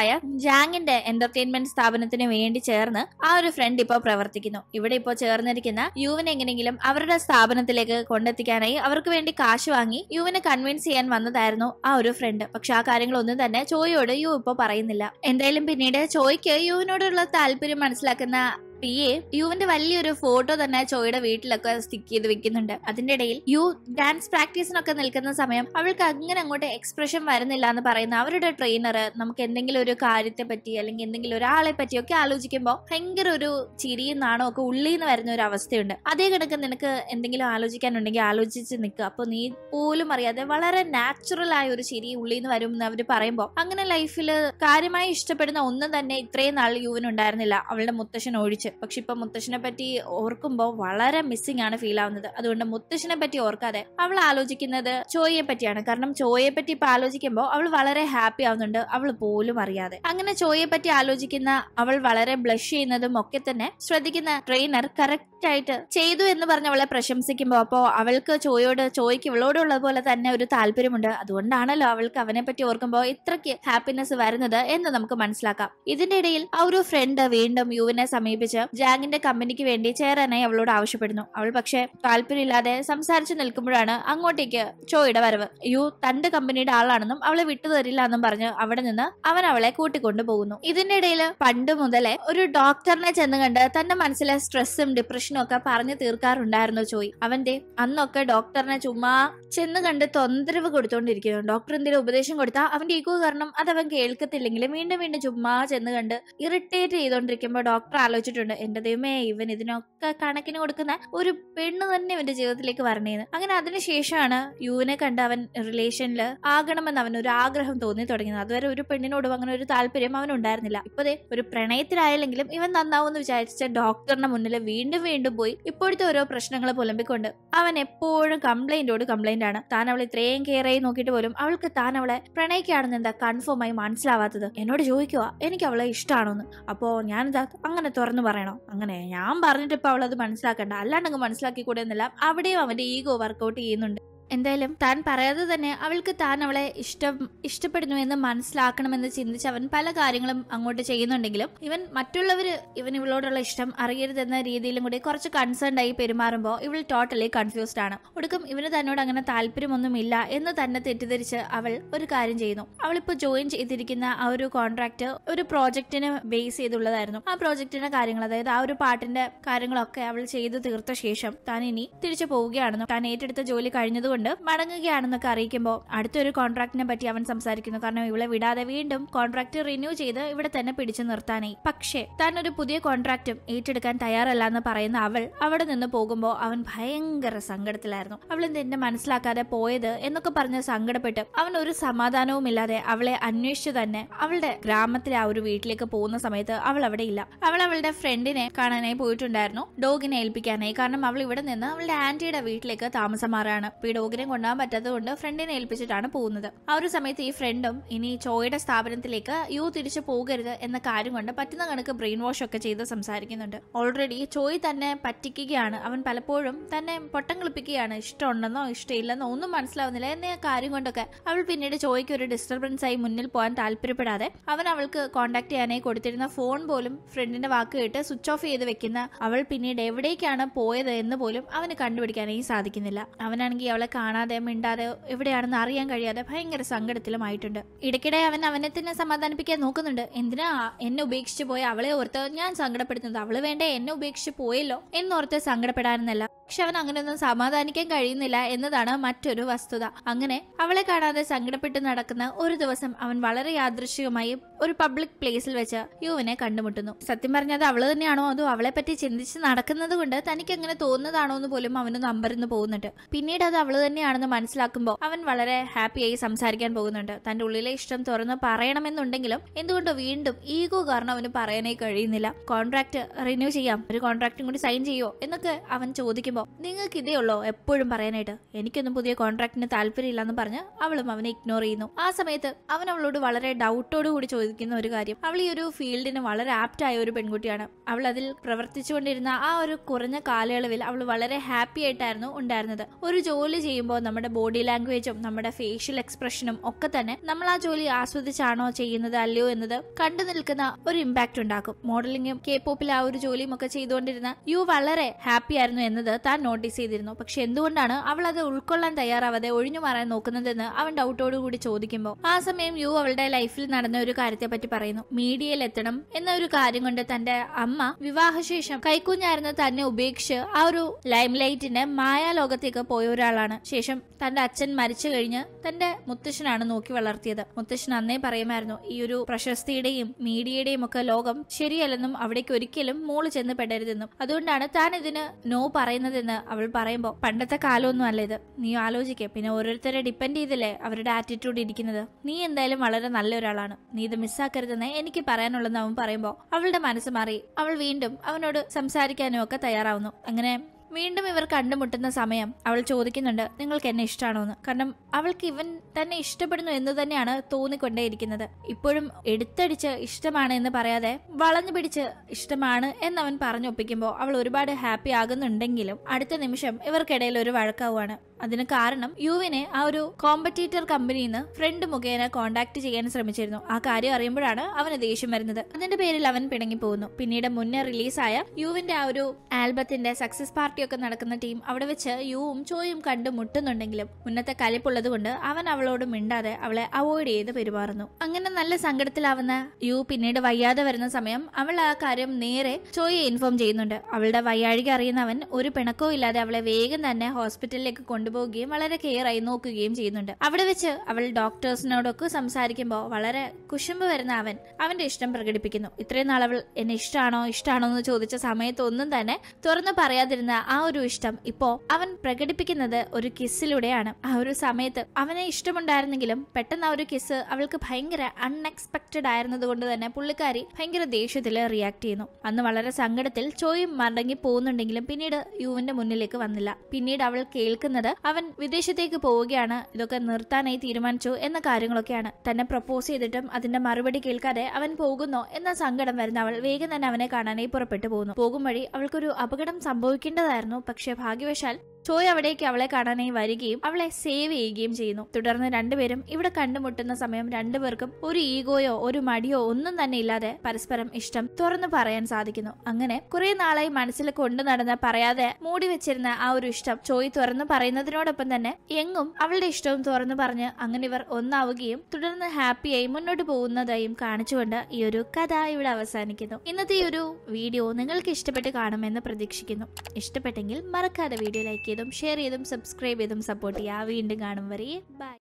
ആയ ജാങ്ങിന്റെ എന്റർടൈൻമെന്റ് സ്ഥാപനത്തിന് വേണ്ടി ചേർന്ന് ആ ഒരു ഫ്രണ്ട് ഇപ്പോൾ പ്രവർത്തിക്കുന്നു ഇവിടെ ഇപ്പോൾ ചേർന്നിരിക്കുന്ന യുവിനെ എങ്ങനെയെങ്കിലും അവരുടെ സ്ഥാപനത്തിലേക്ക് കൊണ്ടെത്തിക്കാനായി അവർക്ക് വേണ്ടി കാശ് വാങ്ങി യുവിനെ കൺവിൻസ് ചെയ്യാൻ വന്നതായിരുന്നു ആ ഒരു ഫ്രണ്ട് പക്ഷെ ആ കാര്യങ്ങളൊന്നും തന്നെ ചോയോട് യു ഇപ്പോൾ പറയുന്നില്ല എന്തായാലും പിന്നീട് ചോയ്ക്ക് യുവിനോടുള്ള താല്പര്യം മനസ്സിലാക്കുന്ന പി എ യുവിന്റെ വലിയൊരു ഫോട്ടോ തന്നെ ചോയുടെ വീട്ടിലൊക്കെ സ്റ്റിക്ക് ചെയ്ത് വെക്കുന്നുണ്ട് അതിന്റെ ഇടയിൽ യു ഡാൻസ് പ്രാക്ടീസിനൊക്കെ നിൽക്കുന്ന സമയം അവൾക്ക് അങ്ങനെ അങ്ങോട്ട് എക്സ്പ്രഷൻ വരുന്നില്ല എന്ന് പറയുന്ന അവരുടെ ട്രെയിനർ നമുക്ക് എന്തെങ്കിലും ഒരു കാര്യത്തെ പറ്റി അല്ലെങ്കിൽ എന്തെങ്കിലും ഒരാളെ പറ്റിയൊക്കെ ആലോചിക്കുമ്പോൾ ഭയങ്കര ഒരു ചിരിയും നാണോ ഒക്കെ ഉള്ളിൽ നിന്ന് വരുന്ന ഒരു അവസ്ഥയുണ്ട് അതേ കണക്ക് നിനക്ക് എന്തെങ്കിലും ആലോചിക്കാനുണ്ടെങ്കിൽ ആലോചിച്ച് നിൽക്കുക അപ്പോൾ നീ പോലും അറിയാതെ വളരെ നാച്ചുറൽ ആയ ഒരു ചിരി ഉള്ളിൽ നിന്ന് വരും എന്ന് അവർ പറയുമ്പോൾ അങ്ങനെ ലൈഫിൽ കാര്യമായി ഇഷ്ടപ്പെടുന്ന ഒന്നും തന്നെ ഇത്രയും നാൾ ഉണ്ടായിരുന്നില്ല അവളുടെ മുത്തശ്ശൻ ഒഴിച്ച് പക്ഷെ ഇപ്പൊ മുത്തശ്ശനെ പറ്റി ഓർക്കുമ്പോൾ വളരെ മിസ്സിംഗ് ആണ് ഫീൽ ആവുന്നത് അതുകൊണ്ട് മുത്തശ്ശനെ പറ്റി ഓർക്കാതെ അവൾ ആലോചിക്കുന്നത് ചോയെ പറ്റിയാണ് കാരണം ചോയെ പറ്റി ഇപ്പൊ ആലോചിക്കുമ്പോൾ അവൾ വളരെ ഹാപ്പി ആവുന്നുണ്ട് അവൾ പോലും അറിയാതെ അങ്ങനെ ചോയെ പറ്റി ആലോചിക്കുന്ന അവൾ വളരെ ബ്ലഷ് ചെയ്യുന്നതും ഒക്കെ തന്നെ ശ്രദ്ധിക്കുന്ന ട്രെയിനർ കറക്റ്റ് പെർഫെക്റ്റ് ആയിട്ട് ചെയ്തു എന്ന് പറഞ്ഞ് അവളെ പ്രശംസിക്കുമ്പോൾ അപ്പോൾ അവൾക്ക് ചോയോട് ചോയ്ക്ക് ഇവളോടുള്ളത് പോലെ തന്നെ ഒരു താല്പര്യമുണ്ട് അതുകൊണ്ടാണല്ലോ അവൾക്ക് അവനെ പറ്റി ഓർക്കുമ്പോൾ ഇത്രയ്ക്ക് ഹാപ്പിനെസ് വരുന്നത് എന്ന് നമുക്ക് മനസ്സിലാക്കാം ഇതിന്റെ ഇടയിൽ ആ ഒരു ഫ്രണ്ട് വീണ്ടും യുവിനെ സമീപിച്ച് ജാങ്ങിന്റെ കമ്പനിക്ക് വേണ്ടി ചേരാനായി അവളോട് ആവശ്യപ്പെടുന്നു അവൾ പക്ഷേ താല്പര്യമില്ലാതെ സംസാരിച്ചു നിൽക്കുമ്പോഴാണ് അങ്ങോട്ടേക്ക് ചോയുടെ വരവ് യു തന്റെ കമ്പനിയുടെ ആളാണെന്നും അവളെ വിട്ടുതരില്ല എന്നും പറഞ്ഞ് അവിടെ നിന്ന് അവൻ അവളെ കൂട്ടിക്കൊണ്ടു പോകുന്നു ഇതിന്റെ ഇടയിൽ പണ്ട് മുതലേ ഒരു ഡോക്ടറിനെ ചെന്ന് കണ്ട് തന്റെ മനസ്സിലെ സ്ട്രെസ്സും ഡിപ്രഷനും ഒക്കെ പറഞ്ഞു തീർക്കാറുണ്ടായിരുന്നു ചോയ് അവന്റെ അന്നൊക്കെ ഡോക്ടറിനെ ചുമ്മാ ചെന്ന് കണ്ട് തൊന്തരവ് കൊടുത്തോണ്ടിരിക്കുന്നു ഡോക്ടർ എന്തെങ്കിലും ഉപദേശം കൊടുത്താൽ അവന്റെ ഈക്കോ കാരണം അത് അവൻ കേൾക്കത്തില്ലെങ്കിലും വീണ്ടും വീണ്ടും ചുമ്മാ ചെന്ന് കണ്ട് ഇറിറ്റേറ്റ് ചെയ്തോണ്ടിരിക്കുമ്പോൾ ഡോക്ടർ ആലോചിച്ചിട്ടുണ്ട് എന്റെ ദൈവമേ ഇവൻ ഇതിനൊക്കെ കണക്കിന് കൊടുക്കുന്ന ഒരു പെണ്ണ് തന്നെ ഇവന്റെ ജീവിതത്തിലേക്ക് വരണേന്ന് അങ്ങനെ അതിനുശേഷമാണ് യുവിനെ കണ്ട് അവൻ റിലേഷനിൽ ആകണമെന്ന് അവൻ ഒരു ആഗ്രഹം തോന്നി തുടങ്ങിയത് അതുവരെ ഒരു പെണ്ണിനോടും അങ്ങനെ ഒരു താല്പര്യം ഉണ്ടായിരുന്നില്ല ഇപ്പൊ ഒരു പ്രണയത്തിലായില്ലെങ്കിലും ഇവൻ നന്നാവും എന്ന് വിചാരിച്ച ഡോക്ടറിന്റെ മുന്നിൽ വീണ്ടും വീണ്ടും വീണ്ടും പോയി ഇപ്പോഴത്തെ ഓരോ പ്രശ്നങ്ങളെ പുലമ്പിക്കൊണ്ട് അവൻ എപ്പോഴും കംപ്ലൈന്റോട് കംപ്ലൈന്റ് ആണ് താൻ അവളെ ഇത്രയും കെയർ ആയി നോക്കിയിട്ട് പോലും അവൾക്ക് താൻ അവളെ പ്രണയിക്കുകയാണെന്ന് എന്താ കൺഫേം ആയി മനസ്സിലാവാത്തത് എന്നോട് ചോദിക്കുക എനിക്ക് അവളെ ഇഷ്ടമാണോന്ന് അപ്പോ ഞാനിതാ അങ്ങനെ തുറന്നു പറയണോ അങ്ങനെ ഞാൻ പറഞ്ഞിട്ട് ഇപ്പൊ അവളത് മനസ്സിലാക്കണ്ട അല്ലാണ്ട് മനസ്സിലാക്കി കൂടെ എന്നല്ല അവിടെയും അവന്റെ ഈഗോ വർക്ക്ഔട്ട് ചെയ്യുന്നുണ്ട് എന്തായാലും താൻ പറയാതെ തന്നെ അവൾക്ക് താൻ അവളെ ഇഷ്ടം ഇഷ്ടപ്പെടുന്നു എന്ന് മനസ്സിലാക്കണമെന്ന് ചിന്തിച്ച് അവൻ പല കാര്യങ്ങളും അങ്ങോട്ട് ചെയ്യുന്നുണ്ടെങ്കിലും ഇവൻ മറ്റുള്ളവർ ഇവൻ ഇവളോടുള്ള ഇഷ്ടം അറിയരുതെന്ന രീതിയിലും കൂടി കുറച്ച് കൺസേൺ ആയി പെരുമാറുമ്പോൾ ഇവൾ ടോട്ടലി കൺഫ്യൂസ്ഡ് ആണ് ഒടുക്കം ഇവന് തന്നോട് അങ്ങനെ താല്പര്യമൊന്നുമില്ല എന്ന് തന്നെ തെറ്റിദ്ധരിച്ച് അവൾ ഒരു കാര്യം ചെയ്യുന്നു അവളിപ്പോൾ ജോയിൻ ചെയ്തിരിക്കുന്ന ആ ഒരു കോൺട്രാക്ട് ഒരു പ്രോജക്റ്റിനെ ബേസ് ചെയ്തുള്ളതായിരുന്നു ആ പ്രോജക്റ്റിന്റെ കാര്യങ്ങൾ അതായത് ആ ഒരു പാട്ടിന്റെ കാര്യങ്ങളൊക്കെ അവൾ ചെയ്തു തീർത്ത ശേഷം താൻ ഇനി തിരിച്ചു പോവുകയാണെന്നും താൻ ഏറ്റെടുത്ത ജോലി കഴിഞ്ഞതുകൊണ്ട് കൊണ്ട് മടങ്ങുകയാണെന്നൊക്കെ അറിയിക്കുമ്പോൾ അടുത്തൊരു കോൺട്രാക്റ്റിനെ പറ്റി അവൻ സംസാരിക്കുന്നു കാരണം ഇവളെ വിടാതെ വീണ്ടും കോൺട്രാക്ട് റിന്യൂ ചെയ്ത് ഇവിടെ തന്നെ പിടിച്ചു നിർത്താനായി പക്ഷേ താൻ ഒരു പുതിയ കോൺട്രാക്റ്റും ഏറ്റെടുക്കാൻ തയ്യാറല്ല എന്ന് പറയുന്ന അവൾ അവിടെ നിന്ന് പോകുമ്പോൾ അവൻ ഭയങ്കര സങ്കടത്തിലായിരുന്നു അവൾ എന്നെ മനസ്സിലാക്കാതെ പോയത് എന്നൊക്കെ പറഞ്ഞ് സങ്കടപ്പെട്ട് അവൻ ഒരു സമാധാനവും ഇല്ലാതെ അവളെ അന്വേഷിച്ചു തന്നെ അവളുടെ ഗ്രാമത്തിലെ ആ ഒരു വീട്ടിലേക്ക് പോകുന്ന സമയത്ത് അവൾ അവിടെ ഇല്ല അവൾ അവളുടെ ഫ്രണ്ടിനെ കാണാനായി പോയിട്ടുണ്ടായിരുന്നു ഡോഗിനെ ഏൽപ്പിക്കാനായി കാരണം അവൾ ഇവിടെ നിന്ന് അവളുടെ ആന്റിയുടെ വീട്ടിലേക്ക് താമസം മാറാണ് ഈ ഡോഗ് ചോക്കിനെ കൊണ്ടുപോകാൻ പറ്റാത്തതുകൊണ്ട് ഫ്രണ്ടിനെ ഏൽപ്പിച്ചിട്ടാണ് പോകുന്നത് ആ ഒരു സമയത്ത് ഈ ഫ്രണ്ടും ഇനി ചോയുടെ സ്ഥാപനത്തിലേക്ക് യു തിരിച്ചു പോകരുത് എന്ന കാര്യം കൊണ്ട് പറ്റുന്ന കണക്ക് ബ്രെയിൻ വാഷ് ഒക്കെ ചെയ്ത് സംസാരിക്കുന്നുണ്ട് ഓൾറെഡി ചോയ് തന്നെ പറ്റിക്കുകയാണ് അവൻ പലപ്പോഴും തന്നെ പൊട്ടം കളിപ്പിക്കുകയാണ് ഇഷ്ടമുണ്ടെന്നോ ഇഷ്ടമില്ലെന്നോ ഒന്നും മനസ്സിലാവുന്നില്ല എന്ന കാര്യം കൊണ്ടൊക്കെ അവൾ പിന്നീട് ചോയ്ക്ക് ഒരു ഡിസ്റ്റർബൻസ് ആയി മുന്നിൽ പോകാൻ താല്പര്യപ്പെടാതെ അവൻ അവൾക്ക് കോൺടാക്ട് ചെയ്യാനായി കൊടുത്തിരുന്ന ഫോൺ പോലും ഫ്രണ്ടിന്റെ വാക്ക് കേട്ട് സ്വിച്ച് ഓഫ് ചെയ്ത് വെക്കുന്ന അവൾ പിന്നീട് എവിടേക്കാണ് പോയത് എന്ന് പോലും അവന് കണ്ടുപിടിക്കാനായി സാധിക്കുന്നില്ല അവനാണെങ്കിൽ അവളെ കാണാതെ മിണ്ടാതെ എവിടെയാണെന്ന് അറിയാൻ കഴിയാതെ ഭയങ്കര സങ്കടത്തിലുമായിട്ടുണ്ട് ഇടയ്ക്കിടെ അവൻ അവനെ തന്നെ സമാധാനിപ്പിക്കാൻ നോക്കുന്നുണ്ട് എന്തിനാ എന്നെ ഉപേക്ഷിച്ച് പോയ അവളെ ഓർത്ത് ഞാൻ സങ്കടപ്പെടുത്തുന്നത് അവള് വേണ്ട എന്നെ ഉപേക്ഷിച്ച് പോയല്ലോ എന്നോർത്ത് സങ്കടപ്പെടാനെന്നല്ല പക്ഷെ അവൻ അങ്ങനെയൊന്നും സമാധാനിക്കാൻ കഴിയുന്നില്ല എന്നതാണ് മറ്റൊരു വസ്തുത അങ്ങനെ അവളെ കാണാതെ സങ്കടപ്പെട്ട് നടക്കുന്ന ഒരു ദിവസം അവൻ വളരെ യാദൃശികമായി ഒരു പബ്ലിക് പ്ലേസിൽ വെച്ച് യുവിനെ കണ്ടുമുട്ടുന്നു സത്യം പറഞ്ഞത് അവള് തന്നെയാണോ അതോ അവളെ പറ്റി ചിന്തിച്ച് നടക്കുന്നത് കൊണ്ട് തനിക്ക് അങ്ങനെ തോന്നുന്നതാണോ എന്ന് പോലും അവന് നമ്പരുന്ന് പോകുന്നുണ്ട് പിന്നീട് അത് അവള് തന്നെയാണെന്ന് മനസ്സിലാക്കുമ്പോൾ അവൻ വളരെ ഹാപ്പിയായി സംസാരിക്കാൻ പോകുന്നുണ്ട് തന്റെ ഉള്ളിലെ ഇഷ്ടം തുറന്ന് പറയണമെന്നുണ്ടെങ്കിലും എന്തുകൊണ്ടോ വീണ്ടും ഈഗോ കാരണം അവന് പറയാനേ കഴിയുന്നില്ല കോൺട്രാക്ട് റിന്യൂ ചെയ്യാം ഒരു കോൺട്രാക്റ്റും കൂടി സൈൻ ചെയ്യോ എന്നൊക്കെ അവൻ ചോദിക്കുമ്പോൾ നിങ്ങൾക്ക് ഇതേ ഉള്ളോ എപ്പോഴും പറയാനായിട്ട് എനിക്കൊന്നും പുതിയ കോൺട്രാക്ടിന് താല്പര്യമില്ലെന്ന് പറഞ്ഞ് അവളും അവനെ ഇഗ്നോർ ചെയ്യുന്നു ആ സമയത്ത് അവൻ അവളോട് വളരെ ഡൗട്ടോട് കൂടി ചോദിക്കുന്ന ഒരു കാര്യം അവൾ ഈ ഒരു ഫീൽഡിന് വളരെ ആപ്റ്റ് ആയ ഒരു പെൺകുട്ടിയാണ് അവൾ അതിൽ പ്രവർത്തിച്ചുകൊണ്ടിരുന്ന ആ ഒരു കുറഞ്ഞ കാലയളവിൽ അവൾ വളരെ ഹാപ്പി ആയിട്ടായിരുന്നു ഉണ്ടായിരുന്നത് ഒരു ജോലി ചെയ്യുമ്പോൾ നമ്മുടെ ബോഡി ലാംഗ്വേജും നമ്മുടെ ഫേഷ്യൽ എക്സ്പ്രഷനും ഒക്കെ തന്നെ നമ്മൾ ആ ജോലി ആസ്വദിച്ചാണോ ചെയ്യുന്നത് അല്ലയോ എന്നത് കണ്ടു നിൽക്കുന്ന ഒരു ഇമ്പാക്ട് ഉണ്ടാക്കും മോഡലിംഗും കെ പോപ്പിൽ ആ ഒരു ജോലിയും ഒക്കെ ചെയ്തുകൊണ്ടിരുന്ന യു വളരെ ഹാപ്പി ആയിരുന്നു എന്നത് താൻ നോട്ടീസ് ചെയ്തിരുന്നു പക്ഷെ എന്തുകൊണ്ടാണ് അവൾ അത് ഉൾക്കൊള്ളാൻ തയ്യാറാവാതെ ഒഴിഞ്ഞു മാറാൻ നോക്കുന്നതെന്ന് അവൻ ഡൗട്ടോടുകൂടി ചോദിക്കുമ്പോൾ ആ സമയം യു അവളുടെ ലൈഫിൽ നടന്ന ഒരു കാര്യത്തെ പറ്റി പറയുന്നു മീഡിയയിൽ എത്തണം എന്ന ഒരു കാര്യം കൊണ്ട് തന്റെ അമ്മ വിവാഹശേഷം കൈക്കുഞ്ഞായിരുന്ന തന്നെ ഉപേക്ഷിച്ച് ആ ഒരു ലൈംലൈറ്റിന്റെ മായാലോകത്തേക്ക് പോയ ഒരാളാണ് ശേഷം തന്റെ അച്ഛൻ മരിച്ചു കഴിഞ്ഞ് തന്റെ മുത്തശ്ശനാണ് നോക്കി വളർത്തിയത് മുത്തശ്ശൻ അന്നേ പറയുമായിരുന്നു ഈ ഒരു പ്രശസ്തിയുടെയും മീഡിയയുടെയും ഒക്കെ ലോകം ശരിയല്ലെന്നും അവിടേക്ക് ഒരിക്കലും മോള് ചെന്ന് പെടരുതെന്നും അതുകൊണ്ടാണ് താൻ ഇതിന് നോ പറയുന്നതെന്ന് അവൾ പറയുമ്പോൾ പണ്ടത്തെ കാലമൊന്നും അല്ല ഇത് നീ ആലോചിക്കേ പിന്നെ ഓരോരുത്തരെ ഡിപ്പെൻഡ് ചെയ്തില്ലേ അവരുടെ ആറ്റിറ്റ്യൂഡ് ഇരിക്കുന്നത് നീ എന്തായാലും വളരെ നല്ല ഒരാളാണ് നീ ഇത് മിസ്സാക്കരുതെന്ന് എനിക്ക് പറയാനുള്ളതെന്ന് അവൻ പറയുമ്പോൾ അവളുടെ മനസ്സ് മാറി അവൾ വീണ്ടും അവനോട് സംസാരിക്കാനും ഒക്കെ തയ്യാറാവുന്നു അങ്ങനെ വീണ്ടും ഇവർ കണ്ടുമുട്ടുന്ന സമയം അവൾ ചോദിക്കുന്നുണ്ട് നിങ്ങൾക്ക് എന്നെ ഇഷ്ടമാണോ എന്ന് കാരണം അവൾക്ക് ഇവൻ തന്നെ ഇഷ്ടപ്പെടുന്നു എന്ന് തന്നെയാണ് തോന്നിക്കൊണ്ടേയിരിക്കുന്നത് ഇപ്പോഴും എടുത്തടിച്ച് ഇഷ്ടമാണ് എന്ന് പറയാതെ വളഞ്ഞു പിടിച്ച് ഇഷ്ടമാണ് എന്ന് അവൻ പറഞ്ഞൊപ്പിക്കുമ്പോൾ അവൾ ഒരുപാട് ഹാപ്പി ആകുന്നുണ്ടെങ്കിലും അടുത്ത നിമിഷം ഇവർക്കിടയിൽ ഒരു വഴക്കാവുമാണ് അതിന് കാരണം യുവിനെ ആ ഒരു കോമ്പറ്റീറ്റർ കമ്പനിയിൽ നിന്ന് ഫ്രണ്ട് മുഖേന കോണ്ടാക്ട് ചെയ്യാൻ ശ്രമിച്ചിരുന്നു ആ കാര്യം അറിയുമ്പോഴാണ് അവന് ദേഷ്യം വരുന്നത് അതിന്റെ പേരിൽ അവൻ പിണങ്ങി പോകുന്നു പിന്നീട് മുന്നേ റിലീസായ യുവിന്റെ ആ ഒരു ആൽബത്തിന്റെ സക്സസ് പാർട്ടിയൊക്കെ നടക്കുന്ന ടീം അവിടെ വെച്ച് യുവും ചോയും കണ്ടു മുട്ടുന്നുണ്ടെങ്കിലും മുന്നത്തെ കലിപ്പുള്ളത് കൊണ്ട് അവൻ അവളോട് മിണ്ടാതെ അവളെ അവോയ്ഡ് ചെയ്ത് പെരുമാറുന്നു അങ്ങനെ നല്ല സങ്കടത്തിലാവുന്ന യു പിന്നീട് വയ്യാതെ വരുന്ന സമയം അവൾ ആ കാര്യം നേരെ ചോയെ ഇൻഫോം ചെയ്യുന്നുണ്ട് അവളുടെ വയ്യാഴിക അറിയുന്നവൻ ഒരു പിണക്കവും ഇല്ലാതെ അവളെ വേഗം തന്നെ ഹോസ്പിറ്റലിലേക്ക് കൊണ്ടു കൊണ്ടുപോവുകയും വളരെ കെയർ ആയി നോക്കുകയും ചെയ്യുന്നുണ്ട് അവിടെ വെച്ച് അവൾ ഡോക്ടേഴ്സിനോടൊക്കെ സംസാരിക്കുമ്പോൾ വളരെ കുശുമ്പ് വരുന്ന അവൻ അവന്റെ ഇഷ്ടം പ്രകടിപ്പിക്കുന്നു ഇത്രയും നാൾ അവൾ എന്നെ ഇഷ്ടമാണോ ഇഷ്ടമാണോ എന്ന് ചോദിച്ച സമയത്ത് ഒന്നും തന്നെ തുറന്നു പറയാതിരുന്ന ആ ഒരു ഇഷ്ടം ഇപ്പോ അവൻ പ്രകടിപ്പിക്കുന്നത് ഒരു കിസ്സിലൂടെയാണ് ആ ഒരു സമയത്ത് അവനെ ഇഷ്ടമുണ്ടായിരുന്നെങ്കിലും പെട്ടെന്ന് ആ ഒരു കിസ് അവൾക്ക് ഭയങ്കര അൺഎക്സ്പെക്ടഡ് ആയിരുന്നത് കൊണ്ട് തന്നെ പുള്ളിക്കാരി ഭയങ്കര ദേഷ്യത്തിൽ റിയാക്ട് ചെയ്യുന്നു അന്ന് വളരെ സങ്കടത്തിൽ ചോയും മടങ്ങി പോകുന്നുണ്ടെങ്കിലും പിന്നീട് യുവിന്റെ മുന്നിലേക്ക് വന്നില്ല പിന്നീട് അവൾ കേൾക്കുന്നത് അവൻ വിദേശത്തേക്ക് പോവുകയാണ് ഇതൊക്കെ നിർത്താനായി തീരുമാനിച്ചു എന്ന കാര്യങ്ങളൊക്കെയാണ് തന്നെ പ്രപ്പോസ് ചെയ്തിട്ടും അതിന്റെ മറുപടി കേൾക്കാതെ അവൻ പോകുന്നോ എന്ന സങ്കടം വരുന്ന അവൾ വേഗം തന്നെ അവനെ കാണാനായി പുറപ്പെട്ടു പോകുന്നു പോകും വഴി അവൾക്കൊരു അപകടം സംഭവിക്കേണ്ടതായിരുന്നു പക്ഷേ ഭാഗ്യവശാൽ ചോയ് അവിടേക്ക് അവളെ കാണാനായി വരികയും അവളെ സേവ് ചെയ്യുകയും ചെയ്യുന്നു തുടർന്ന് രണ്ടുപേരും ഇവിടെ കണ്ടുമുട്ടുന്ന സമയം രണ്ടുപേർക്കും ഒരു ഈഗോയോ ഒരു മടിയോ ഒന്നും തന്നെ ഇല്ലാതെ പരസ്പരം ഇഷ്ടം തുറന്നു പറയാൻ സാധിക്കുന്നു അങ്ങനെ കുറെ നാളായി മനസ്സിൽ കൊണ്ടു നടന്ന് പറയാതെ മൂടി വെച്ചിരുന്ന ആ ഒരു ഇഷ്ടം ചോയ് തുറന്നു പറയുന്നതിനോടൊപ്പം തന്നെ എങ്ങും അവളുടെ ഇഷ്ടവും തുറന്നു പറഞ്ഞ് അങ്ങനെ ഇവർ ഒന്നാവുകയും തുടർന്ന് ഹാപ്പിയായി മുന്നോട്ട് പോകുന്നതായും കാണിച്ചുകൊണ്ട് ഈ ഒരു കഥ ഇവിടെ അവസാനിക്കുന്നു ഇന്നത്തെ ഈ ഒരു വീഡിയോ നിങ്ങൾക്ക് ഇഷ്ടപ്പെട്ട് കാണുമെന്ന് പ്രതീക്ഷിക്കുന്നു ഇഷ്ടപ്പെട്ടെങ്കിൽ മറക്കാതെ വീഡിയോ ലൈക്ക് ചെയ്തും ഷെയർ ചെയ്തും സബ്സ്ക്രൈബ് ചെയ്തും സപ്പോർട്ട് ചെയ്യുക വീണ്ടും കാണും വരെ ബൈ